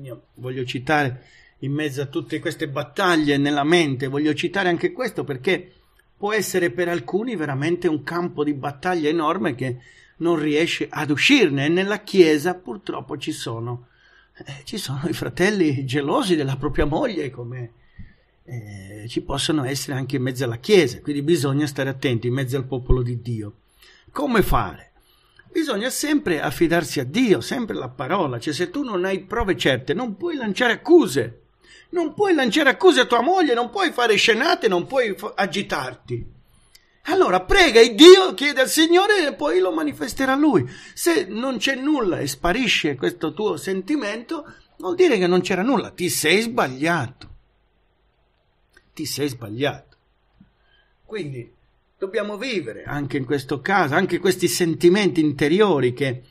io voglio citare in mezzo a tutte queste battaglie nella mente, voglio citare anche questo perché può essere per alcuni veramente un campo di battaglia enorme che non riesce ad uscirne e nella Chiesa purtroppo ci sono, eh, ci sono i fratelli gelosi della propria moglie come eh, ci possono essere anche in mezzo alla Chiesa, quindi bisogna stare attenti in mezzo al popolo di Dio. Come fare? Bisogna sempre affidarsi a Dio, sempre alla parola, cioè se tu non hai prove certe non puoi lanciare accuse, non puoi lanciare accuse a tua moglie, non puoi fare scenate, non puoi agitarti. Allora prega il Dio, chiede al Signore e poi lo manifesterà Lui. Se non c'è nulla e sparisce questo tuo sentimento, vuol dire che non c'era nulla, ti sei sbagliato ti sei sbagliato. Quindi dobbiamo vivere anche in questo caso, anche questi sentimenti interiori che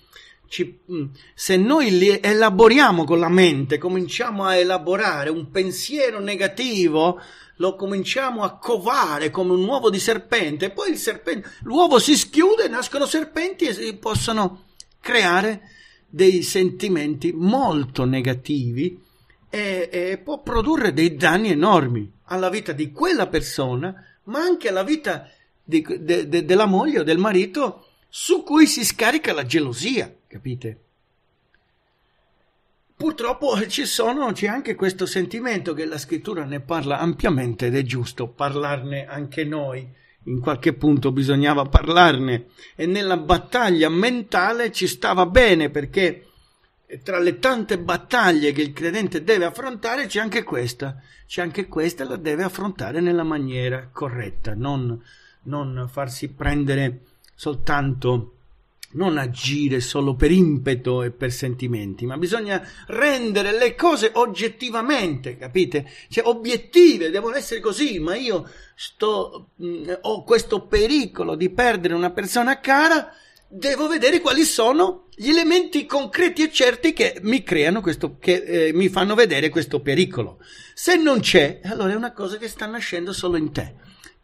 ci, mm, se noi li elaboriamo con la mente, cominciamo a elaborare un pensiero negativo, lo cominciamo a covare come un uovo di serpente, poi serpente, l'uovo si schiude, nascono serpenti e si possono creare dei sentimenti molto negativi e, e può produrre dei danni enormi alla vita di quella persona, ma anche alla vita di, de, de, della moglie o del marito su cui si scarica la gelosia, capite? Purtroppo ci sono, c'è anche questo sentimento che la scrittura ne parla ampiamente ed è giusto parlarne anche noi. In qualche punto bisognava parlarne e nella battaglia mentale ci stava bene perché tra le tante battaglie che il credente deve affrontare c'è anche questa, c'è anche questa la deve affrontare nella maniera corretta, non, non farsi prendere soltanto, non agire solo per impeto e per sentimenti, ma bisogna rendere le cose oggettivamente, capite? Cioè obiettive, devono essere così, ma io sto, mh, mm, ho questo pericolo di perdere una persona cara, devo vedere quali sono gli elementi concreti e certi che mi creano questo, che eh, mi fanno vedere questo pericolo. Se non c'è, allora è una cosa che sta nascendo solo in te.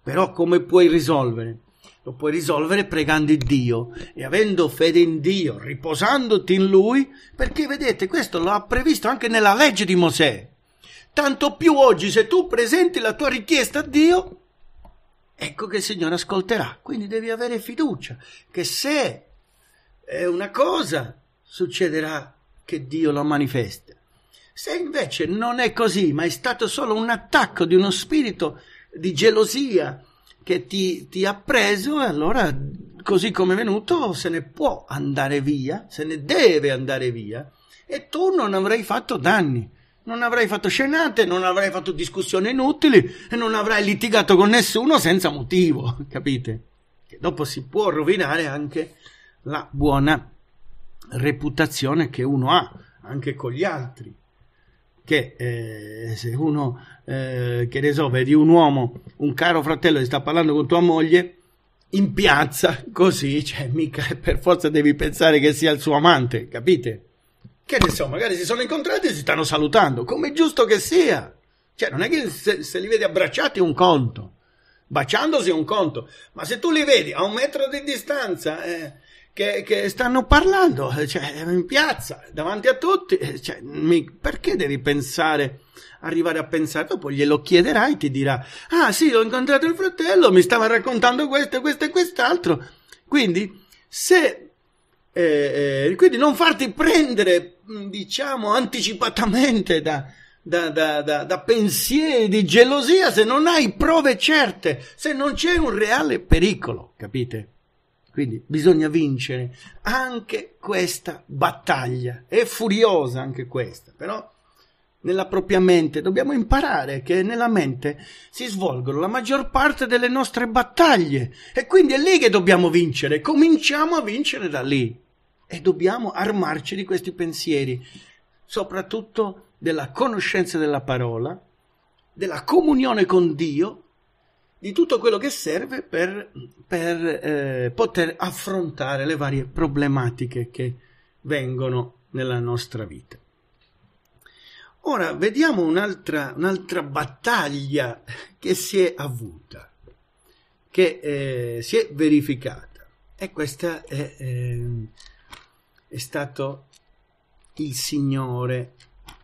Però come puoi risolvere? Lo puoi risolvere pregando il Dio e avendo fede in Dio, riposandoti in Lui, perché vedete, questo lo ha previsto anche nella legge di Mosè. Tanto più oggi, se tu presenti la tua richiesta a Dio, ecco che il Signore ascolterà. Quindi devi avere fiducia che se è una cosa, succederà che Dio lo manifesta. Se invece non è così, ma è stato solo un attacco di uno spirito di gelosia che ti, ti ha preso, allora così come è venuto se ne può andare via, se ne deve andare via e tu non avrai fatto danni non avrai fatto scenate, non avrai fatto discussioni inutili e non avrai litigato con nessuno senza motivo, capite? Che dopo si può rovinare anche la buona reputazione che uno ha anche con gli altri. Che eh, se uno, eh, che ne so, vedi un uomo, un caro fratello che sta parlando con tua moglie in piazza, così, cioè, mica per forza devi pensare che sia il suo amante, capite? Che ne so, magari si sono incontrati e si stanno salutando, come è giusto che sia. Cioè, non è che se, se li vedi abbracciati è un conto, baciandosi è un conto, ma se tu li vedi a un metro di distanza eh, che, che, stanno parlando, eh, cioè, in piazza, davanti a tutti, eh, cioè, mi, perché devi pensare, arrivare a pensare, dopo glielo chiederai, ti dirà, ah sì, ho incontrato il fratello, mi stava raccontando questo, questo e quest'altro. Quindi, se e, eh, e, eh, quindi non farti prendere, mm, diciamo, anticipatamente da, da, da, da, pensieri di gelosia se non hai prove certe, se non c'è un reale pericolo, capite? Quindi bisogna vincere anche questa battaglia. È furiosa anche questa, però nella propria mente dobbiamo imparare che nella mente si svolgono la maggior parte delle nostre battaglie e quindi è lì che dobbiamo vincere. Cominciamo a vincere da lì e dobbiamo armarci di questi pensieri, soprattutto della conoscenza della parola, della comunione con Dio, di tutto quello che serve per, per eh, poter affrontare le varie problematiche che vengono nella nostra vita. Ora vediamo un'altra, un'altra battaglia che si è avuta, che eh, si è verificata e questa è... Eh, è stato il Signore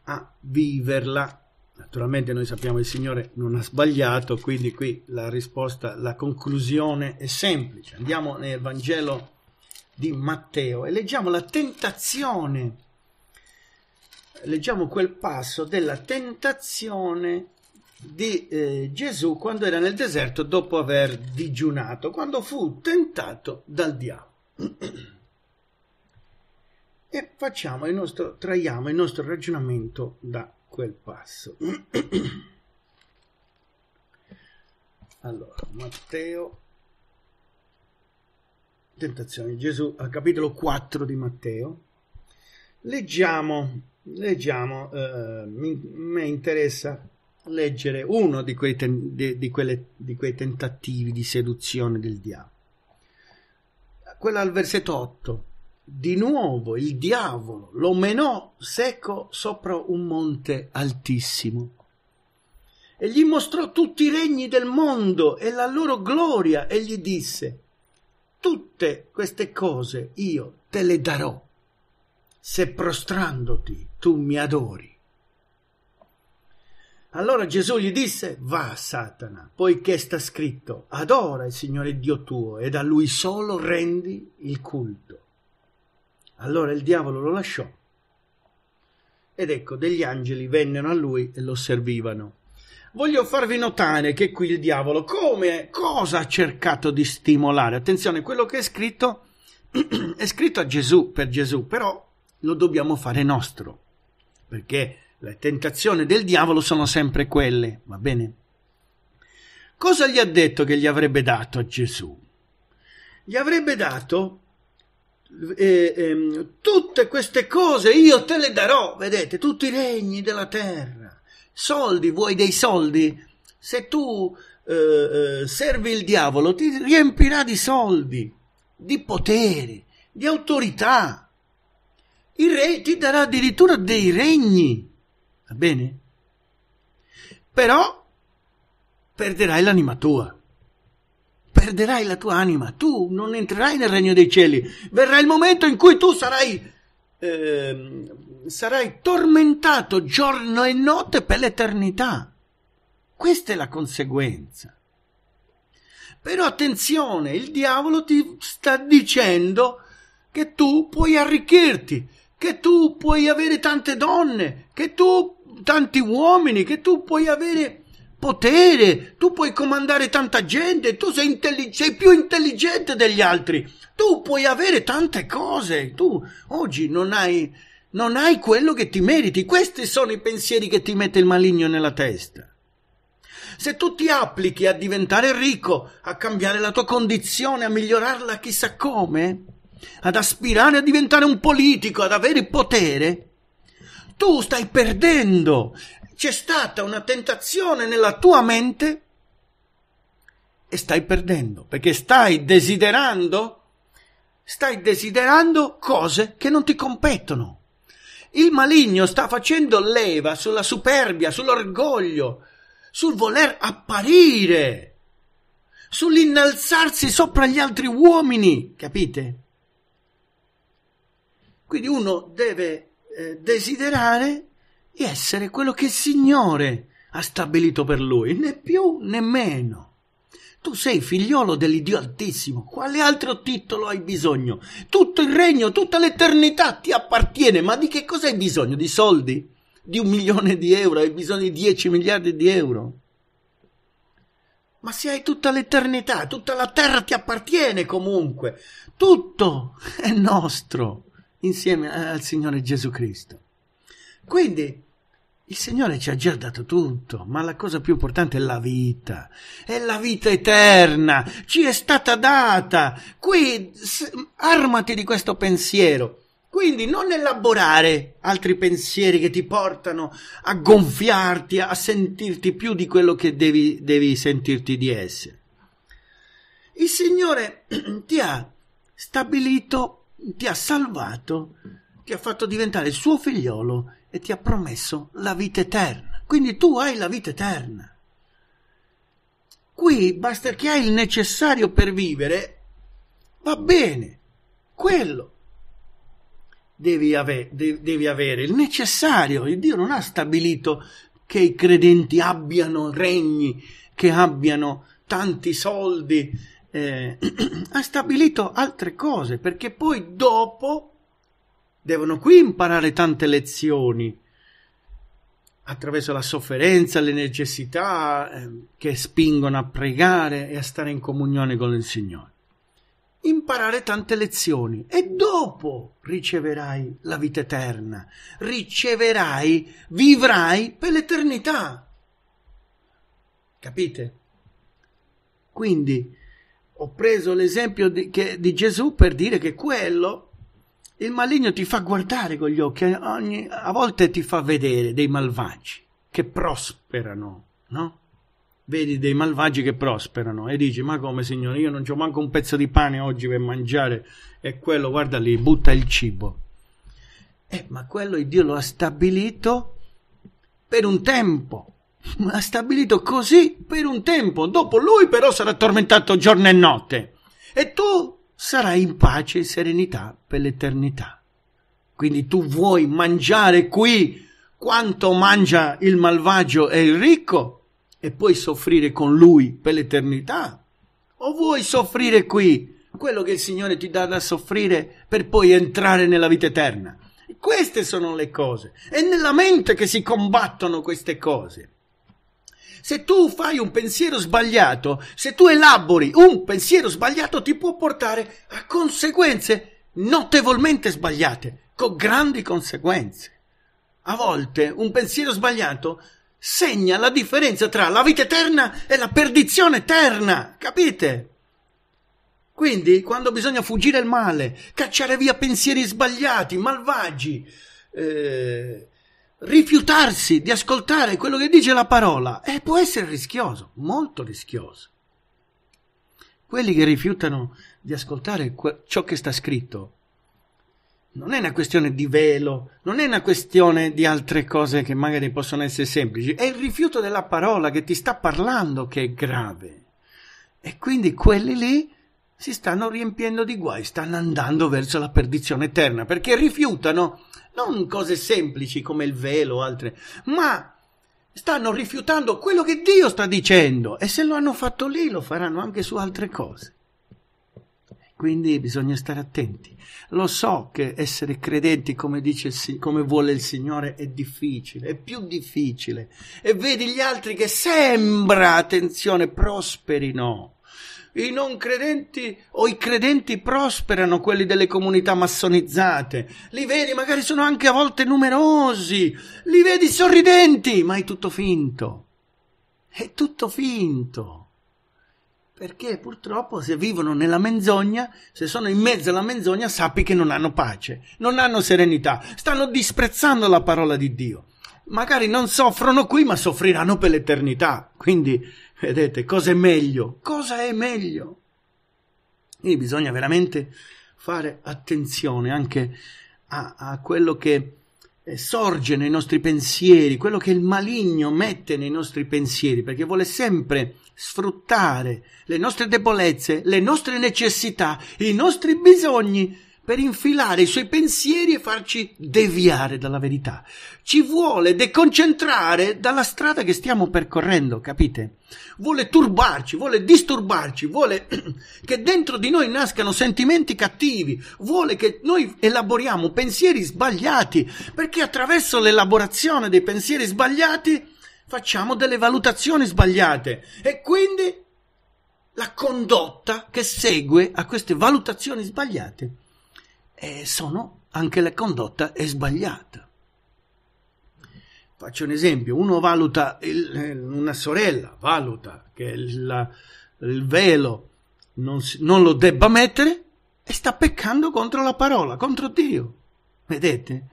a viverla. Naturalmente noi sappiamo che il Signore non ha sbagliato, quindi qui la risposta, la conclusione è semplice. Andiamo nel Vangelo di Matteo e leggiamo la tentazione, leggiamo quel passo della tentazione di eh, Gesù quando era nel deserto dopo aver digiunato, quando fu tentato dal diavolo. e facciamo il nostro, traiamo il nostro ragionamento da quel passo. allora, Matteo, tentazione di Gesù, al capitolo 4 di Matteo. Leggiamo, leggiamo, eh, mi, mi, interessa leggere uno di quei, ten, di, di, quelle, di quei tentativi di seduzione del diavolo. Quella al versetto 8 di nuovo il diavolo lo menò secco sopra un monte altissimo e gli mostrò tutti i regni del mondo e la loro gloria e gli disse tutte queste cose io te le darò se prostrandoti tu mi adori allora Gesù gli disse va Satana poiché sta scritto adora il Signore Dio tuo ed a lui solo rendi il culto allora il diavolo lo lasciò ed ecco degli angeli vennero a lui e lo servivano. Voglio farvi notare che qui il diavolo come cosa ha cercato di stimolare? Attenzione, quello che è scritto è scritto a Gesù per Gesù, però lo dobbiamo fare nostro, perché le tentazioni del diavolo sono sempre quelle, va bene? Cosa gli ha detto che gli avrebbe dato a Gesù? Gli avrebbe dato eh, eh, tutte queste cose io te le darò, vedete, tutti i regni della terra. Soldi, vuoi dei soldi? Se tu eh, eh servi il diavolo, ti riempirà di soldi, di potere, di autorità. Il re ti darà addirittura dei regni, va bene? Però perderai l'anima tua perderai la tua anima, tu non entrerai nel regno dei cieli. Verrà il momento in cui tu sarai, eh, sarai tormentato giorno e notte per l'eternità. Questa è la conseguenza. Però attenzione, il diavolo ti sta dicendo che tu puoi arricchirti, che tu puoi avere tante donne, che tu tanti uomini, che tu puoi avere potere, tu puoi comandare tanta gente, tu sei, intelli- sei, più intelligente degli altri, tu puoi avere tante cose, tu oggi non hai, non hai quello che ti meriti, questi sono i pensieri che ti mette il maligno nella testa. Se tu ti applichi a diventare ricco, a cambiare la tua condizione, a migliorarla chissà come, ad aspirare a diventare un politico, ad avere potere, tu stai perdendo. C'è stata una tentazione nella tua mente e stai perdendo perché stai desiderando, stai desiderando cose che non ti competono. Il maligno sta facendo leva sulla superbia, sull'orgoglio, sul voler apparire, sull'innalzarsi sopra gli altri uomini, capite? Quindi uno deve eh, desiderare di essere quello che il Signore ha stabilito per lui, né più né meno. Tu sei figliolo dell'Iddio Altissimo, quale altro titolo hai bisogno? Tutto il regno, tutta l'eternità ti appartiene, ma di che cosa hai bisogno? Di soldi? Di un milione di euro? Hai bisogno di 10 miliardi di euro? Ma se hai tutta l'eternità, tutta la terra ti appartiene comunque, tutto è nostro insieme al Signore Gesù Cristo. Quindi il Signore ci ha già dato tutto, ma la cosa più importante è la vita, è la vita eterna, ci è stata data. Qui armati di questo pensiero. Quindi non elaborare altri pensieri che ti portano a gonfiarti, a sentirti più di quello che devi, devi sentirti di essere. Il Signore ti ha stabilito ti ha salvato, ti ha fatto diventare suo figliolo e ti ha promesso la vita eterna. Quindi tu hai la vita eterna. Qui basta che hai il necessario per vivere, va bene, quello. Devi, ave- de- devi avere il necessario, il Dio non ha stabilito che i credenti abbiano regni, che abbiano tanti soldi, eh, ha stabilito altre cose, perché poi dopo devono qui imparare tante lezioni attraverso la sofferenza, le necessità eh, che spingono a pregare e a stare in comunione con il Signore. Imparare tante lezioni e dopo riceverai la vita eterna, riceverai, vivrai per l'eternità. Capite? Quindi ho preso l'esempio di, che, di, Gesù per dire che quello, il maligno ti fa guardare con gli occhi, ogni, a volte ti fa vedere dei malvagi che prosperano, no? Vedi dei malvagi che prosperano e dici, ma come signore, io non ho manco un pezzo di pane oggi per mangiare e quello, guarda lì, butta il cibo. Eh, ma quello Dio lo ha stabilito per un tempo, ha stabilito così per un tempo, dopo lui però sarà tormentato giorno e notte. E tu sarai in pace e serenità per l'eternità. Quindi tu vuoi mangiare qui quanto mangia il malvagio e il ricco e puoi soffrire con lui per l'eternità? O vuoi soffrire qui quello che il Signore ti dà da soffrire per poi entrare nella vita eterna? Queste sono le cose. È nella mente che si combattono queste cose. Se tu fai un pensiero sbagliato, se tu elabori un pensiero sbagliato, ti può portare a conseguenze notevolmente sbagliate, con grandi conseguenze. A volte un pensiero sbagliato segna la differenza tra la vita eterna e la perdizione eterna, capite? Quindi, quando bisogna fuggire il male, cacciare via pensieri sbagliati, malvagi, eh, rifiutarsi di ascoltare quello che dice la parola eh, può essere rischioso, molto rischioso. Quelli che rifiutano di ascoltare ciò che sta scritto non è una questione di velo, non è una questione di altre cose che magari possono essere semplici, è il rifiuto della parola che ti sta parlando che è grave. E quindi quelli lì si stanno riempiendo di guai, stanno andando verso la perdizione eterna perché rifiutano non cose semplici come il velo o altre, ma stanno rifiutando quello che Dio sta dicendo e se lo hanno fatto lì lo faranno anche su altre cose. Quindi bisogna stare attenti. Lo so che essere credenti, come, dice, come vuole il Signore, è difficile, è più difficile. E vedi gli altri che sembra, attenzione, prosperino i non credenti o i credenti prosperano, quelli delle comunità massonizzate. Li vedi, magari sono anche a volte numerosi, li vedi sorridenti, ma è tutto finto. È tutto finto. Perché purtroppo se vivono nella menzogna, se sono in mezzo alla menzogna, sappi che non hanno pace, non hanno serenità, stanno disprezzando la parola di Dio. Magari non soffrono qui, ma soffriranno per l'eternità. Quindi Vedete, cosa è meglio? Cosa è meglio? Quindi bisogna veramente fare attenzione anche a, a quello che eh, sorge nei nostri pensieri, quello che il maligno mette nei nostri pensieri, perché vuole sempre sfruttare le nostre debolezze, le nostre necessità, i nostri bisogni per infilare i suoi pensieri e farci deviare dalla verità. Ci vuole deconcentrare dalla strada che stiamo percorrendo, capite? Vuole turbarci, vuole disturbarci, vuole che dentro di noi nascano sentimenti cattivi, vuole che noi elaboriamo pensieri sbagliati, perché attraverso l'elaborazione dei pensieri sbagliati facciamo delle valutazioni sbagliate e quindi la condotta che segue a queste valutazioni sbagliate eh, sono anche la condotta è sbagliata. Faccio un esempio, uno valuta, il, eh, una sorella valuta che il, il velo non, non lo debba mettere e sta peccando contro la parola, contro Dio. Vedete?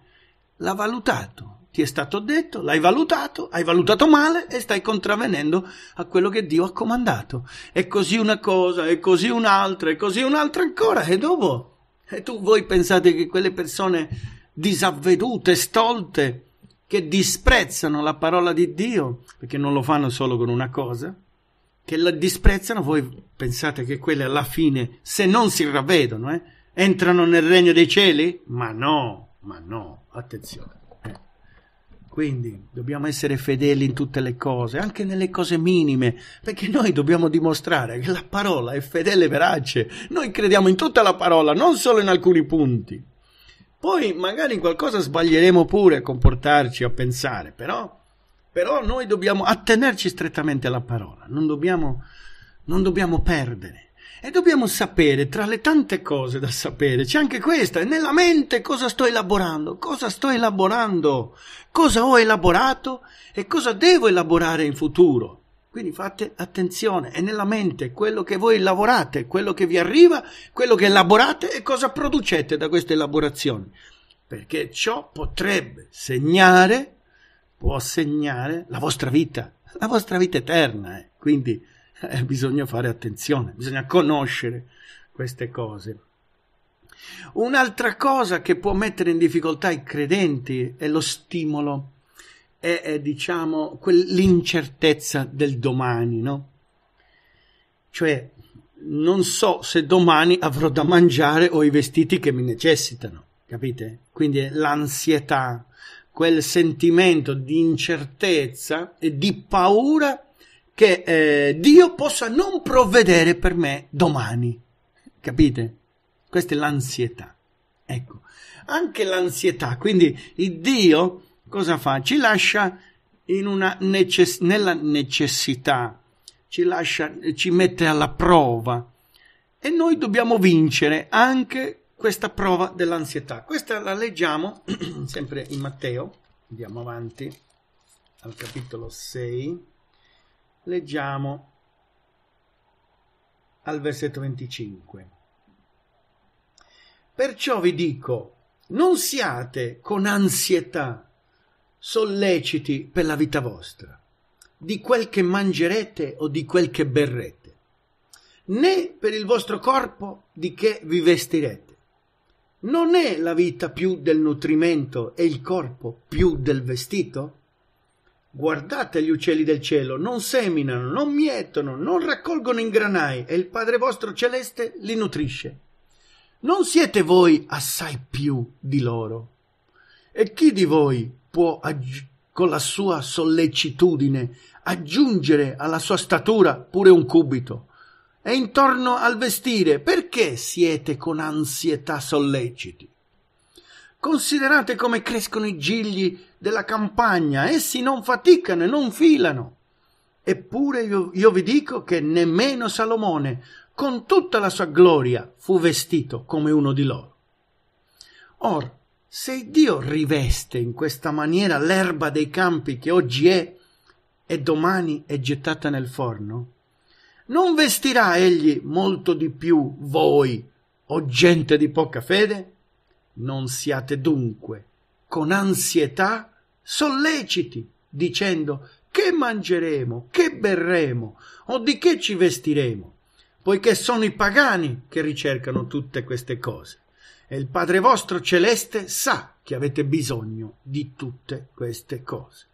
L'ha valutato, ti è stato detto, l'hai valutato, hai valutato male e stai contravvenendo a quello che Dio ha comandato. E così una cosa, e così un'altra, e così un'altra ancora, e dopo e tu voi pensate che quelle persone disavvedute, stolte, che disprezzano la parola di Dio, perché non lo fanno solo con una cosa, che la disprezzano, voi pensate che quelle alla fine, se non si ravvedono, eh, entrano nel regno dei cieli? Ma no, ma no, attenzione. Quindi dobbiamo essere fedeli in tutte le cose, anche nelle cose minime, perché noi dobbiamo dimostrare che la parola è fedele e verace. Noi crediamo in tutta la parola, non solo in alcuni punti. Poi magari in qualcosa sbaglieremo pure a comportarci, a pensare, però, però noi dobbiamo attenerci strettamente alla parola, non dobbiamo, non dobbiamo perdere. E dobbiamo sapere, tra le tante cose da sapere, c'è anche questa, è nella mente cosa sto elaborando, cosa sto elaborando, cosa ho elaborato e cosa devo elaborare in futuro. Quindi fate attenzione, è nella mente quello che voi lavorate, quello che vi arriva, quello che elaborate e cosa producete da queste elaborazioni. Perché ciò potrebbe segnare, può segnare la vostra vita, la vostra vita eterna. Eh. Quindi eh, bisogna fare attenzione, bisogna conoscere queste cose. Un'altra cosa che può mettere in difficoltà i credenti è lo stimolo, è, è diciamo quell'incertezza del domani, no? Cioè, non so se domani avrò da mangiare o i vestiti che mi necessitano, capite? Quindi l'ansietà, quel sentimento di incertezza e di paura che eh, Dio possa non provvedere per me domani. Capite? Questa è l'ansietà. Ecco, anche l'ansietà, quindi Dio cosa fa? Ci lascia necess- nella necessità, ci, lascia, ci mette alla prova e noi dobbiamo vincere anche questa prova dell'ansietà. Questa la leggiamo sempre in Matteo, andiamo avanti al capitolo 6 leggiamo al versetto 25. Perciò vi dico, non siate con ansietà solleciti per la vita vostra, di quel che mangerete o di quel che berrete, né per il vostro corpo di che vi vestirete. Non è la vita più del nutrimento e il corpo più del vestito? Guardate gli uccelli del cielo, non seminano, non mietono, non raccolgono in granai e il Padre vostro celeste li nutrisce. Non siete voi assai più di loro? E chi di voi può, aggi- con la sua sollecitudine, aggiungere alla sua statura pure un cubito? E intorno al vestire, perché siete con ansietà solleciti? Considerate come crescono i gigli della campagna, essi non faticano e non filano. Eppure io, io vi dico che nemmeno Salomone, con tutta la sua gloria, fu vestito come uno di loro. Or, se Dio riveste in questa maniera l'erba dei campi che oggi è e domani è gettata nel forno, non vestirà egli molto di più voi, o gente di poca fede? Non siate dunque con ansietà solleciti, dicendo che mangeremo, che berremo o di che ci vestiremo, poiché sono i pagani che ricercano tutte queste cose. E il Padre vostro celeste sa che avete bisogno di tutte queste cose.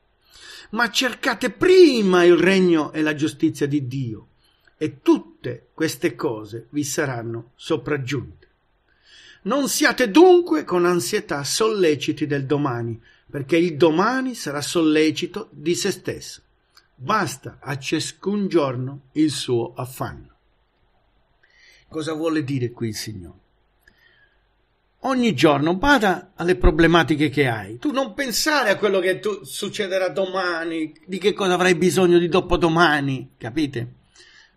Ma cercate prima il regno e la giustizia di Dio, e tutte queste cose vi saranno sopraggiunte. Non siate dunque con ansietà solleciti del domani, perché il domani sarà sollecito di se stesso. Basta a ciascun giorno il suo affanno. Cosa vuole dire qui il Signore? Ogni giorno bada alle problematiche che hai. Tu non pensare a quello che tu, succederà domani, di che cosa avrai bisogno di dopodomani, capite?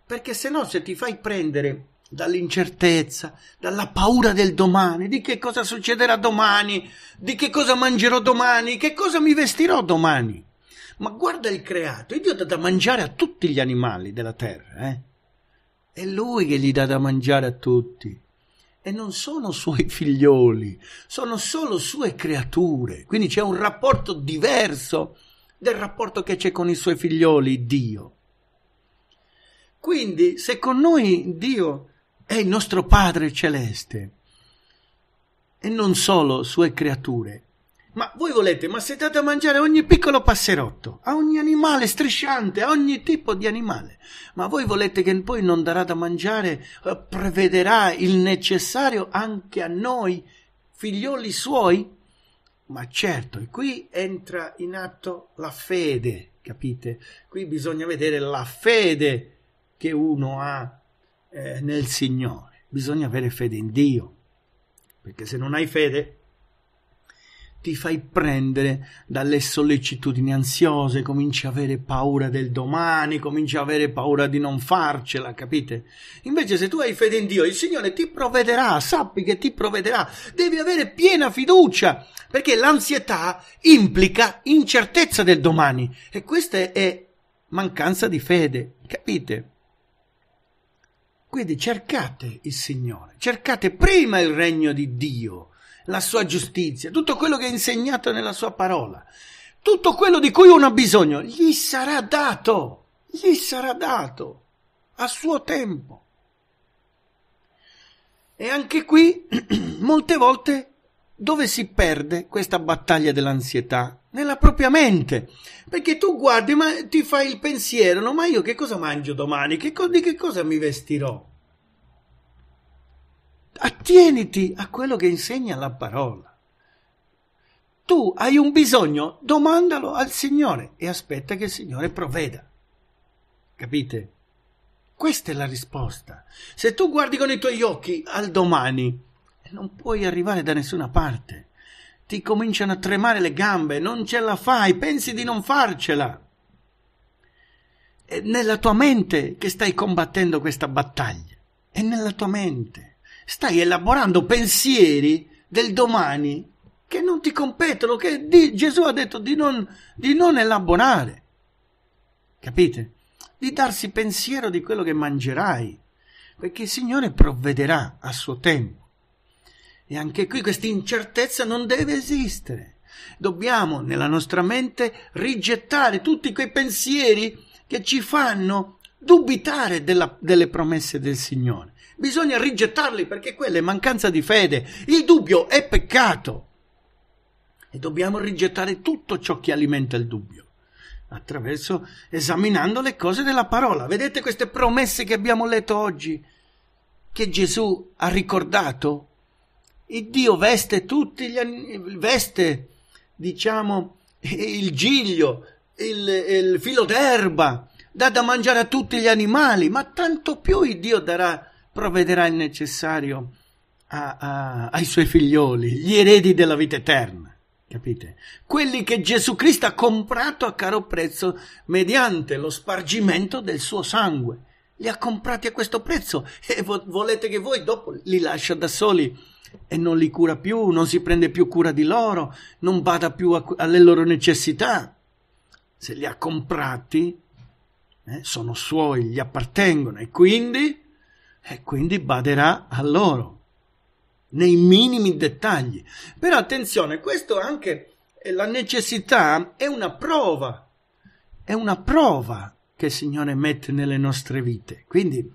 Perché se no, se ti fai prendere dall'incertezza, dalla paura del domani, di che cosa succederà domani, di che cosa mangerò domani, che cosa mi vestirò domani. Ma guarda il creato, Dio dà da mangiare a tutti gli animali della terra, eh? È lui che gli dà da mangiare a tutti. E non sono suoi figlioli, sono solo sue creature. Quindi c'è un rapporto diverso del rapporto che c'è con i suoi figlioli, Dio. Quindi, se con noi Dio è il nostro Padre Celeste e non solo sue creature. Ma voi volete, ma se date a mangiare a ogni piccolo passerotto, a ogni animale strisciante, a ogni tipo di animale, ma voi volete che poi non darà da mangiare, eh, prevederà il necessario anche a noi, figlioli suoi? Ma certo, e qui entra in atto la fede, capite? Qui bisogna vedere la fede che uno ha eh, nel Signore, bisogna avere fede in Dio, perché se non hai fede ti fai prendere dalle sollecitudini ansiose, cominci a avere paura del domani, cominci a avere paura di non farcela, capite? Invece se tu hai fede in Dio, il Signore ti provvederà, sappi che ti provvederà, devi avere piena fiducia, perché l'ansietà implica incertezza del domani e questa è mancanza di fede, capite? Quindi cercate il Signore, cercate prima il regno di Dio, la sua giustizia, tutto quello che è insegnato nella sua parola, tutto quello di cui uno ha bisogno, gli sarà dato, gli sarà dato a suo tempo. E anche qui molte volte dove si perde questa battaglia dell'ansietà? Nella propria mente. Perché tu guardi, ma ti fai il pensiero, no? Ma io che cosa mangio domani? Che co- di che cosa mi vestirò? Attieniti a quello che insegna la parola. Tu hai un bisogno, domandalo al Signore e aspetta che il Signore provveda. Capite? Questa è la risposta. Se tu guardi con i tuoi occhi al domani, non puoi arrivare da nessuna parte. Ti cominciano a tremare le gambe, non ce la fai, pensi di non farcela. È nella tua mente che stai combattendo questa battaglia. È nella tua mente. Stai elaborando pensieri del domani che non ti competono, che di, Gesù ha detto di non, di non elaborare. Capite? Di darsi pensiero di quello che mangerai, perché il Signore provvederà a suo tempo. E anche qui questa incertezza non deve esistere. Dobbiamo nella nostra mente rigettare tutti quei pensieri che ci fanno dubitare della, delle promesse del Signore. Bisogna rigettarli perché quella è mancanza di fede. Il dubbio è peccato. E dobbiamo rigettare tutto ciò che alimenta il dubbio attraverso esaminando le cose della parola. Vedete queste promesse che abbiamo letto oggi, che Gesù ha ricordato il Dio veste tutti gli animali, veste, diciamo, il giglio, il, il filo d'erba, dà da mangiare a tutti gli animali, ma tanto più il Dio darà, provvederà il necessario a, a, ai suoi figlioli, gli eredi della vita eterna. Capite? Quelli che Gesù Cristo ha comprato a caro prezzo mediante lo spargimento del suo sangue. Li ha comprati a questo prezzo e vo- volete che voi dopo li lascia da soli e non li cura più, non si prende più cura di loro, non bada più a, alle loro necessità. Se li ha comprati, eh, sono suoi, gli appartengono e quindi, e quindi baderà a loro nei minimi dettagli. Però attenzione, questo anche eh, la necessità è una prova, è una prova che il Signore mette nelle nostre vite. Quindi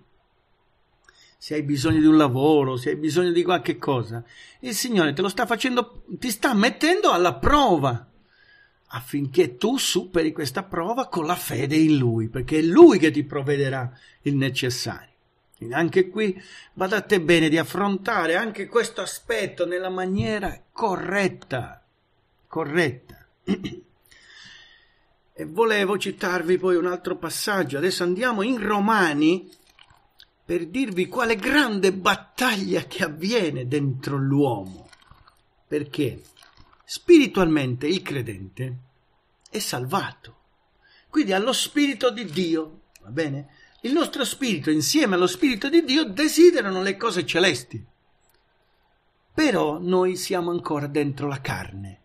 se hai bisogno di un lavoro, se hai bisogno di qualche cosa, il Signore te lo sta facendo, ti sta mettendo alla prova affinché tu superi questa prova con la fede in Lui, perché è Lui che ti provvederà il necessario. Quindi anche qui badate bene di affrontare anche questo aspetto nella maniera corretta, corretta. E volevo citarvi poi un altro passaggio. Adesso andiamo in Romani per dirvi quale grande battaglia che avviene dentro l'uomo. Perché spiritualmente il credente è salvato. Quindi allo spirito di Dio, va bene? Il nostro spirito insieme allo spirito di Dio desiderano le cose celesti. Però noi siamo ancora dentro la carne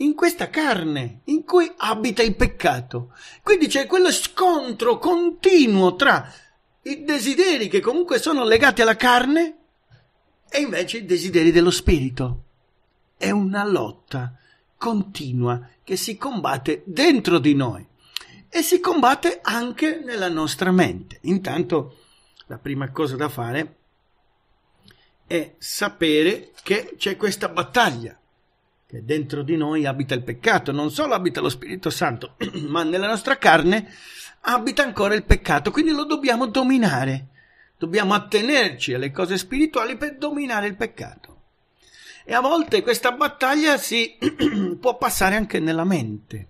in questa carne in cui abita il peccato. Quindi c'è quello scontro continuo tra i desideri che comunque sono legati alla carne e invece i desideri dello spirito. È una lotta continua che si combatte dentro di noi e si combatte anche nella nostra mente. Intanto la prima cosa da fare è sapere che c'è questa battaglia, che dentro di noi abita il peccato, non solo abita lo Spirito Santo, ma nella nostra carne abita ancora il peccato, quindi lo dobbiamo dominare. Dobbiamo attenerci alle cose spirituali per dominare il peccato. E a volte questa battaglia si può passare anche nella mente.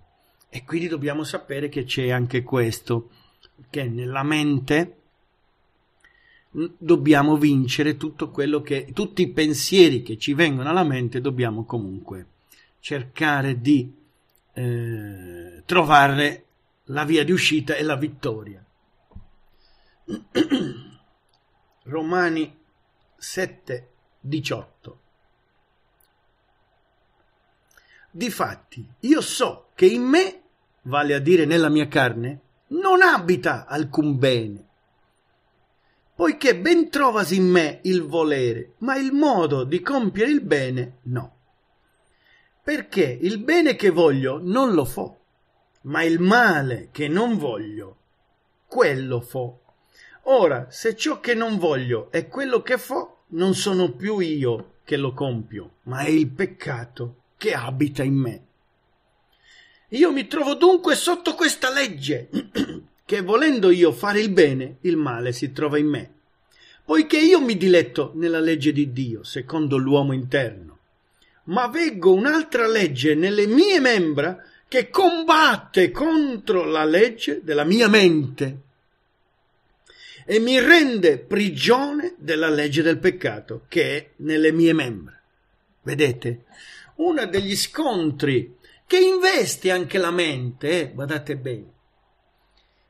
E quindi dobbiamo sapere che c'è anche questo, che nella mente dobbiamo vincere tutto quello che tutti i pensieri che ci vengono alla mente dobbiamo comunque cercare di eh, trovare la via di uscita e la vittoria. Romani 7, 18. Difatti, io so che in me, vale a dire nella mia carne, non abita alcun bene, poiché ben trovasi in me il volere, ma il modo di compiere il bene no. Perché il bene che voglio non lo fo, ma il male che non voglio, quello fo. Ora, se ciò che non voglio è quello che fo, non sono più io che lo compio, ma è il peccato che abita in me. Io mi trovo dunque sotto questa legge, che volendo io fare il bene, il male si trova in me, poiché io mi diletto nella legge di Dio, secondo l'uomo interno, ma veggo un'altra legge nelle mie membra, che combatte contro la legge della mia mente e mi rende prigione della legge del peccato che è nelle mie membra. Vedete? Uno degli scontri che investe anche la mente, eh? guardate bene,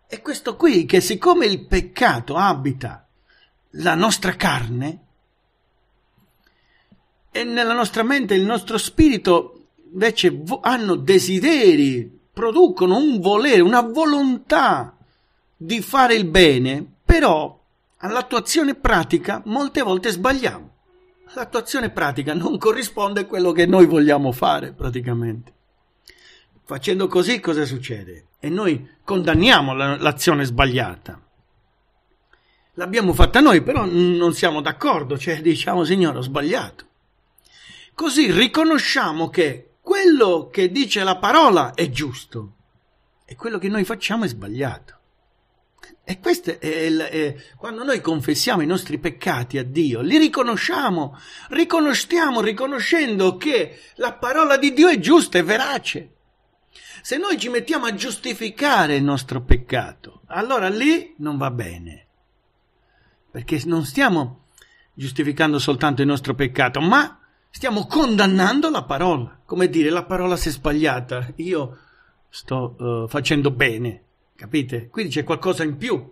è questo qui che siccome il peccato abita la nostra carne e nella nostra mente il nostro spirito invece hanno desideri, producono un volere, una volontà di fare il bene, però all'attuazione pratica molte volte sbagliamo. L'attuazione pratica non corrisponde a quello che noi vogliamo fare praticamente. Facendo così cosa succede? E noi condanniamo l'azione sbagliata. L'abbiamo fatta noi, però non siamo d'accordo, cioè diciamo Signore ho sbagliato. Così riconosciamo che quello che dice la parola è giusto e quello che noi facciamo è sbagliato. E questo è, il, è quando noi confessiamo i nostri peccati a Dio, li riconosciamo, riconosciamo riconoscendo che la parola di Dio è giusta e verace. Se noi ci mettiamo a giustificare il nostro peccato, allora lì non va bene. Perché non stiamo giustificando soltanto il nostro peccato, ma Stiamo condannando la parola, come dire la parola si è sbagliata, io sto uh, facendo bene, capite? Quindi c'è qualcosa in più.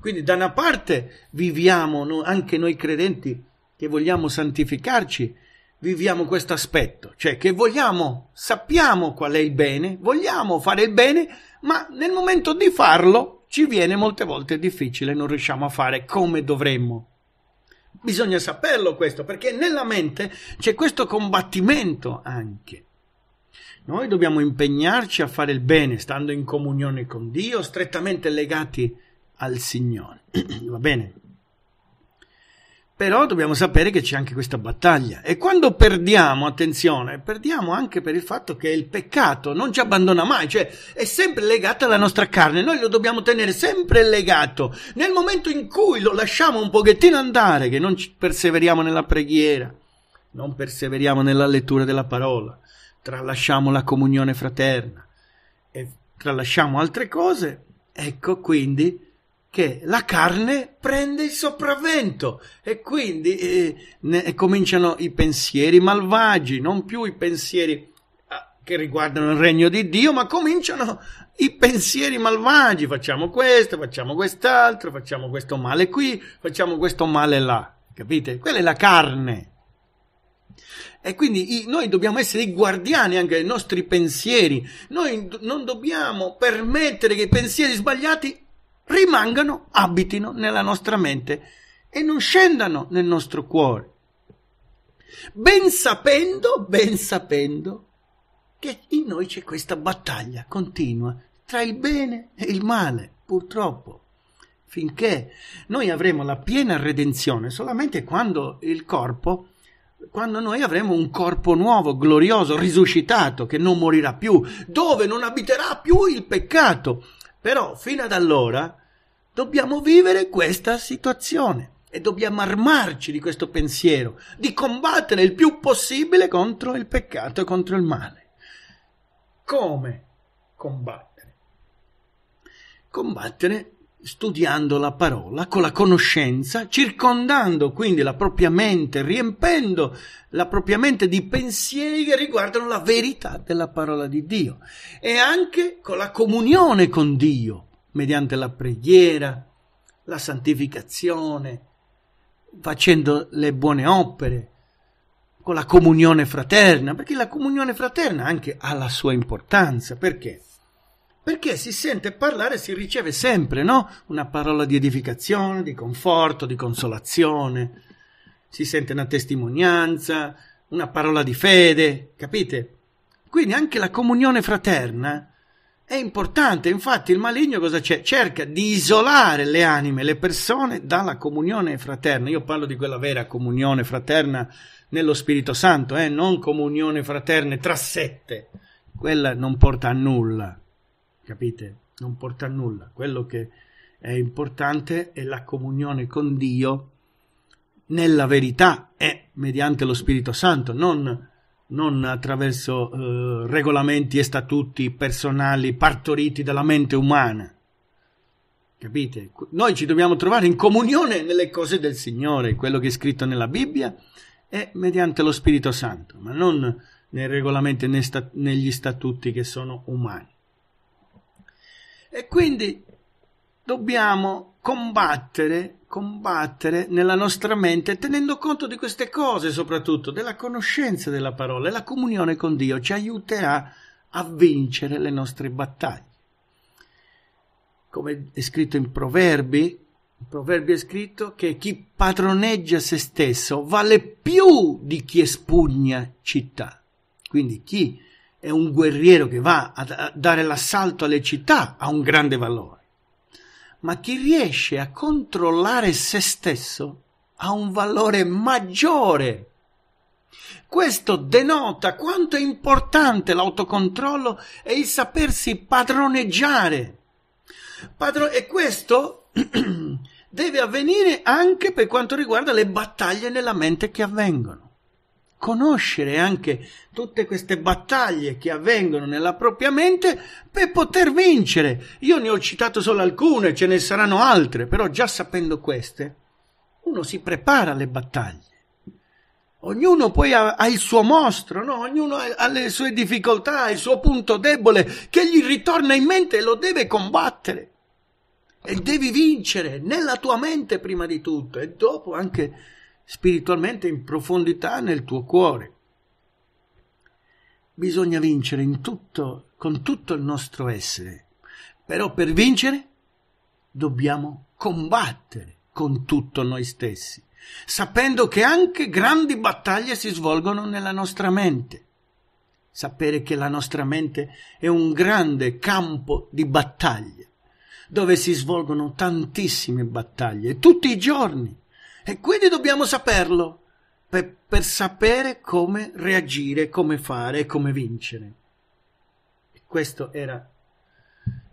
Quindi da una parte viviamo no, anche noi credenti che vogliamo santificarci, viviamo questo aspetto, cioè che vogliamo, sappiamo qual è il bene, vogliamo fare il bene, ma nel momento di farlo ci viene molte volte difficile, non riusciamo a fare come dovremmo. Bisogna saperlo questo, perché nella mente c'è questo combattimento anche. Noi dobbiamo impegnarci a fare il bene, stando in comunione con Dio, strettamente legati al Signore. Va bene? Però dobbiamo sapere che c'è anche questa battaglia. E quando perdiamo, attenzione, perdiamo anche per il fatto che il peccato non ci abbandona mai, cioè è sempre legato alla nostra carne, noi lo dobbiamo tenere sempre legato. Nel momento in cui lo lasciamo un pochettino andare, che non perseveriamo nella preghiera, non perseveriamo nella lettura della parola, tralasciamo la comunione fraterna e tralasciamo altre cose, ecco quindi che la carne prende il sopravvento e quindi eh, ne, cominciano i pensieri malvagi, non più i pensieri ah, che riguardano il regno di Dio, ma cominciano i pensieri malvagi, facciamo questo, facciamo quest'altro, facciamo questo male qui, facciamo questo male là, capite? Quella è la carne. E quindi noi dobbiamo essere i guardiani anche dei nostri pensieri, noi non dobbiamo permettere che i pensieri sbagliati rimangano, abitino nella nostra mente e non scendano nel nostro cuore. Ben sapendo, ben sapendo che in noi c'è questa battaglia continua tra il bene e il male, purtroppo finché noi avremo la piena redenzione solamente quando il corpo, quando noi avremo un corpo nuovo, glorioso, risuscitato, che non morirà più, dove non abiterà più il peccato. Però fino ad allora dobbiamo vivere questa situazione e dobbiamo armarci di questo pensiero, di combattere il più possibile contro il peccato e contro il male. Come combattere? Combattere studiando la parola, con la conoscenza, circondando quindi la propria mente, riempendo la propria mente di pensieri che riguardano la verità della parola di Dio e anche con la comunione con Dio mediante la preghiera, la santificazione, facendo le buone opere, con la comunione fraterna, perché la comunione fraterna anche ha la sua importanza. Perché? Perché si sente parlare, e si riceve sempre no? una parola di edificazione, di conforto, di consolazione, si sente una testimonianza, una parola di fede, capite? Quindi anche la comunione fraterna è importante, infatti il maligno cosa c'è? Cerca di isolare le anime, le persone dalla comunione fraterna. Io parlo di quella vera comunione fraterna nello Spirito Santo, eh? non comunione fraterna tra sette. Quella non porta a nulla, capite? Non porta a nulla. Quello che è importante è la comunione con Dio nella verità e eh, mediante lo Spirito Santo, non non attraverso eh, regolamenti e statuti personali partoriti dalla mente umana. Capite? Noi ci dobbiamo trovare in comunione nelle cose del Signore, quello che è scritto nella Bibbia e mediante lo Spirito Santo, ma non nei regolamenti né sta- negli statuti che sono umani. E quindi dobbiamo combattere, combattere nella nostra mente tenendo conto di queste cose, soprattutto della conoscenza della parola e la comunione con Dio ci aiuterà a vincere le nostre battaglie. Come è scritto in Proverbi, in Proverbi è scritto che chi padroneggia se stesso vale più di chi espugna città. Quindi chi è un guerriero che va a dare l'assalto alle città ha un grande valore ma chi riesce a controllare se stesso ha un valore maggiore. Questo denota quanto è importante l'autocontrollo e il sapersi padroneggiare. Padron- e questo deve avvenire anche per quanto riguarda le battaglie nella mente che avvengono conoscere anche tutte queste battaglie che avvengono nella propria mente per poter vincere. Io ne ho citato solo alcune, ce ne saranno altre, però già sapendo queste, uno si prepara alle battaglie. Ognuno poi ha, ha il suo mostro, no? ognuno ha, ha le sue difficoltà, il suo punto debole che gli ritorna in mente e lo deve combattere e devi vincere nella tua mente prima di tutto e dopo anche spiritualmente in profondità nel tuo cuore. Bisogna vincere tutto, con tutto il nostro essere, però per vincere dobbiamo combattere con tutto noi stessi, sapendo che anche grandi battaglie si svolgono nella nostra mente. Sapere che la nostra mente è un grande campo di battaglie, dove si svolgono tantissime battaglie, tutti i giorni, e quindi dobbiamo saperlo per, per sapere come reagire, come fare come vincere. E questo era,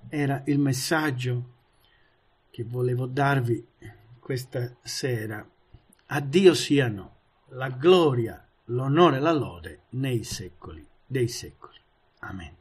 era il messaggio che volevo darvi questa sera. A Dio siano la gloria, l'onore e la lode nei secoli dei secoli. Amen.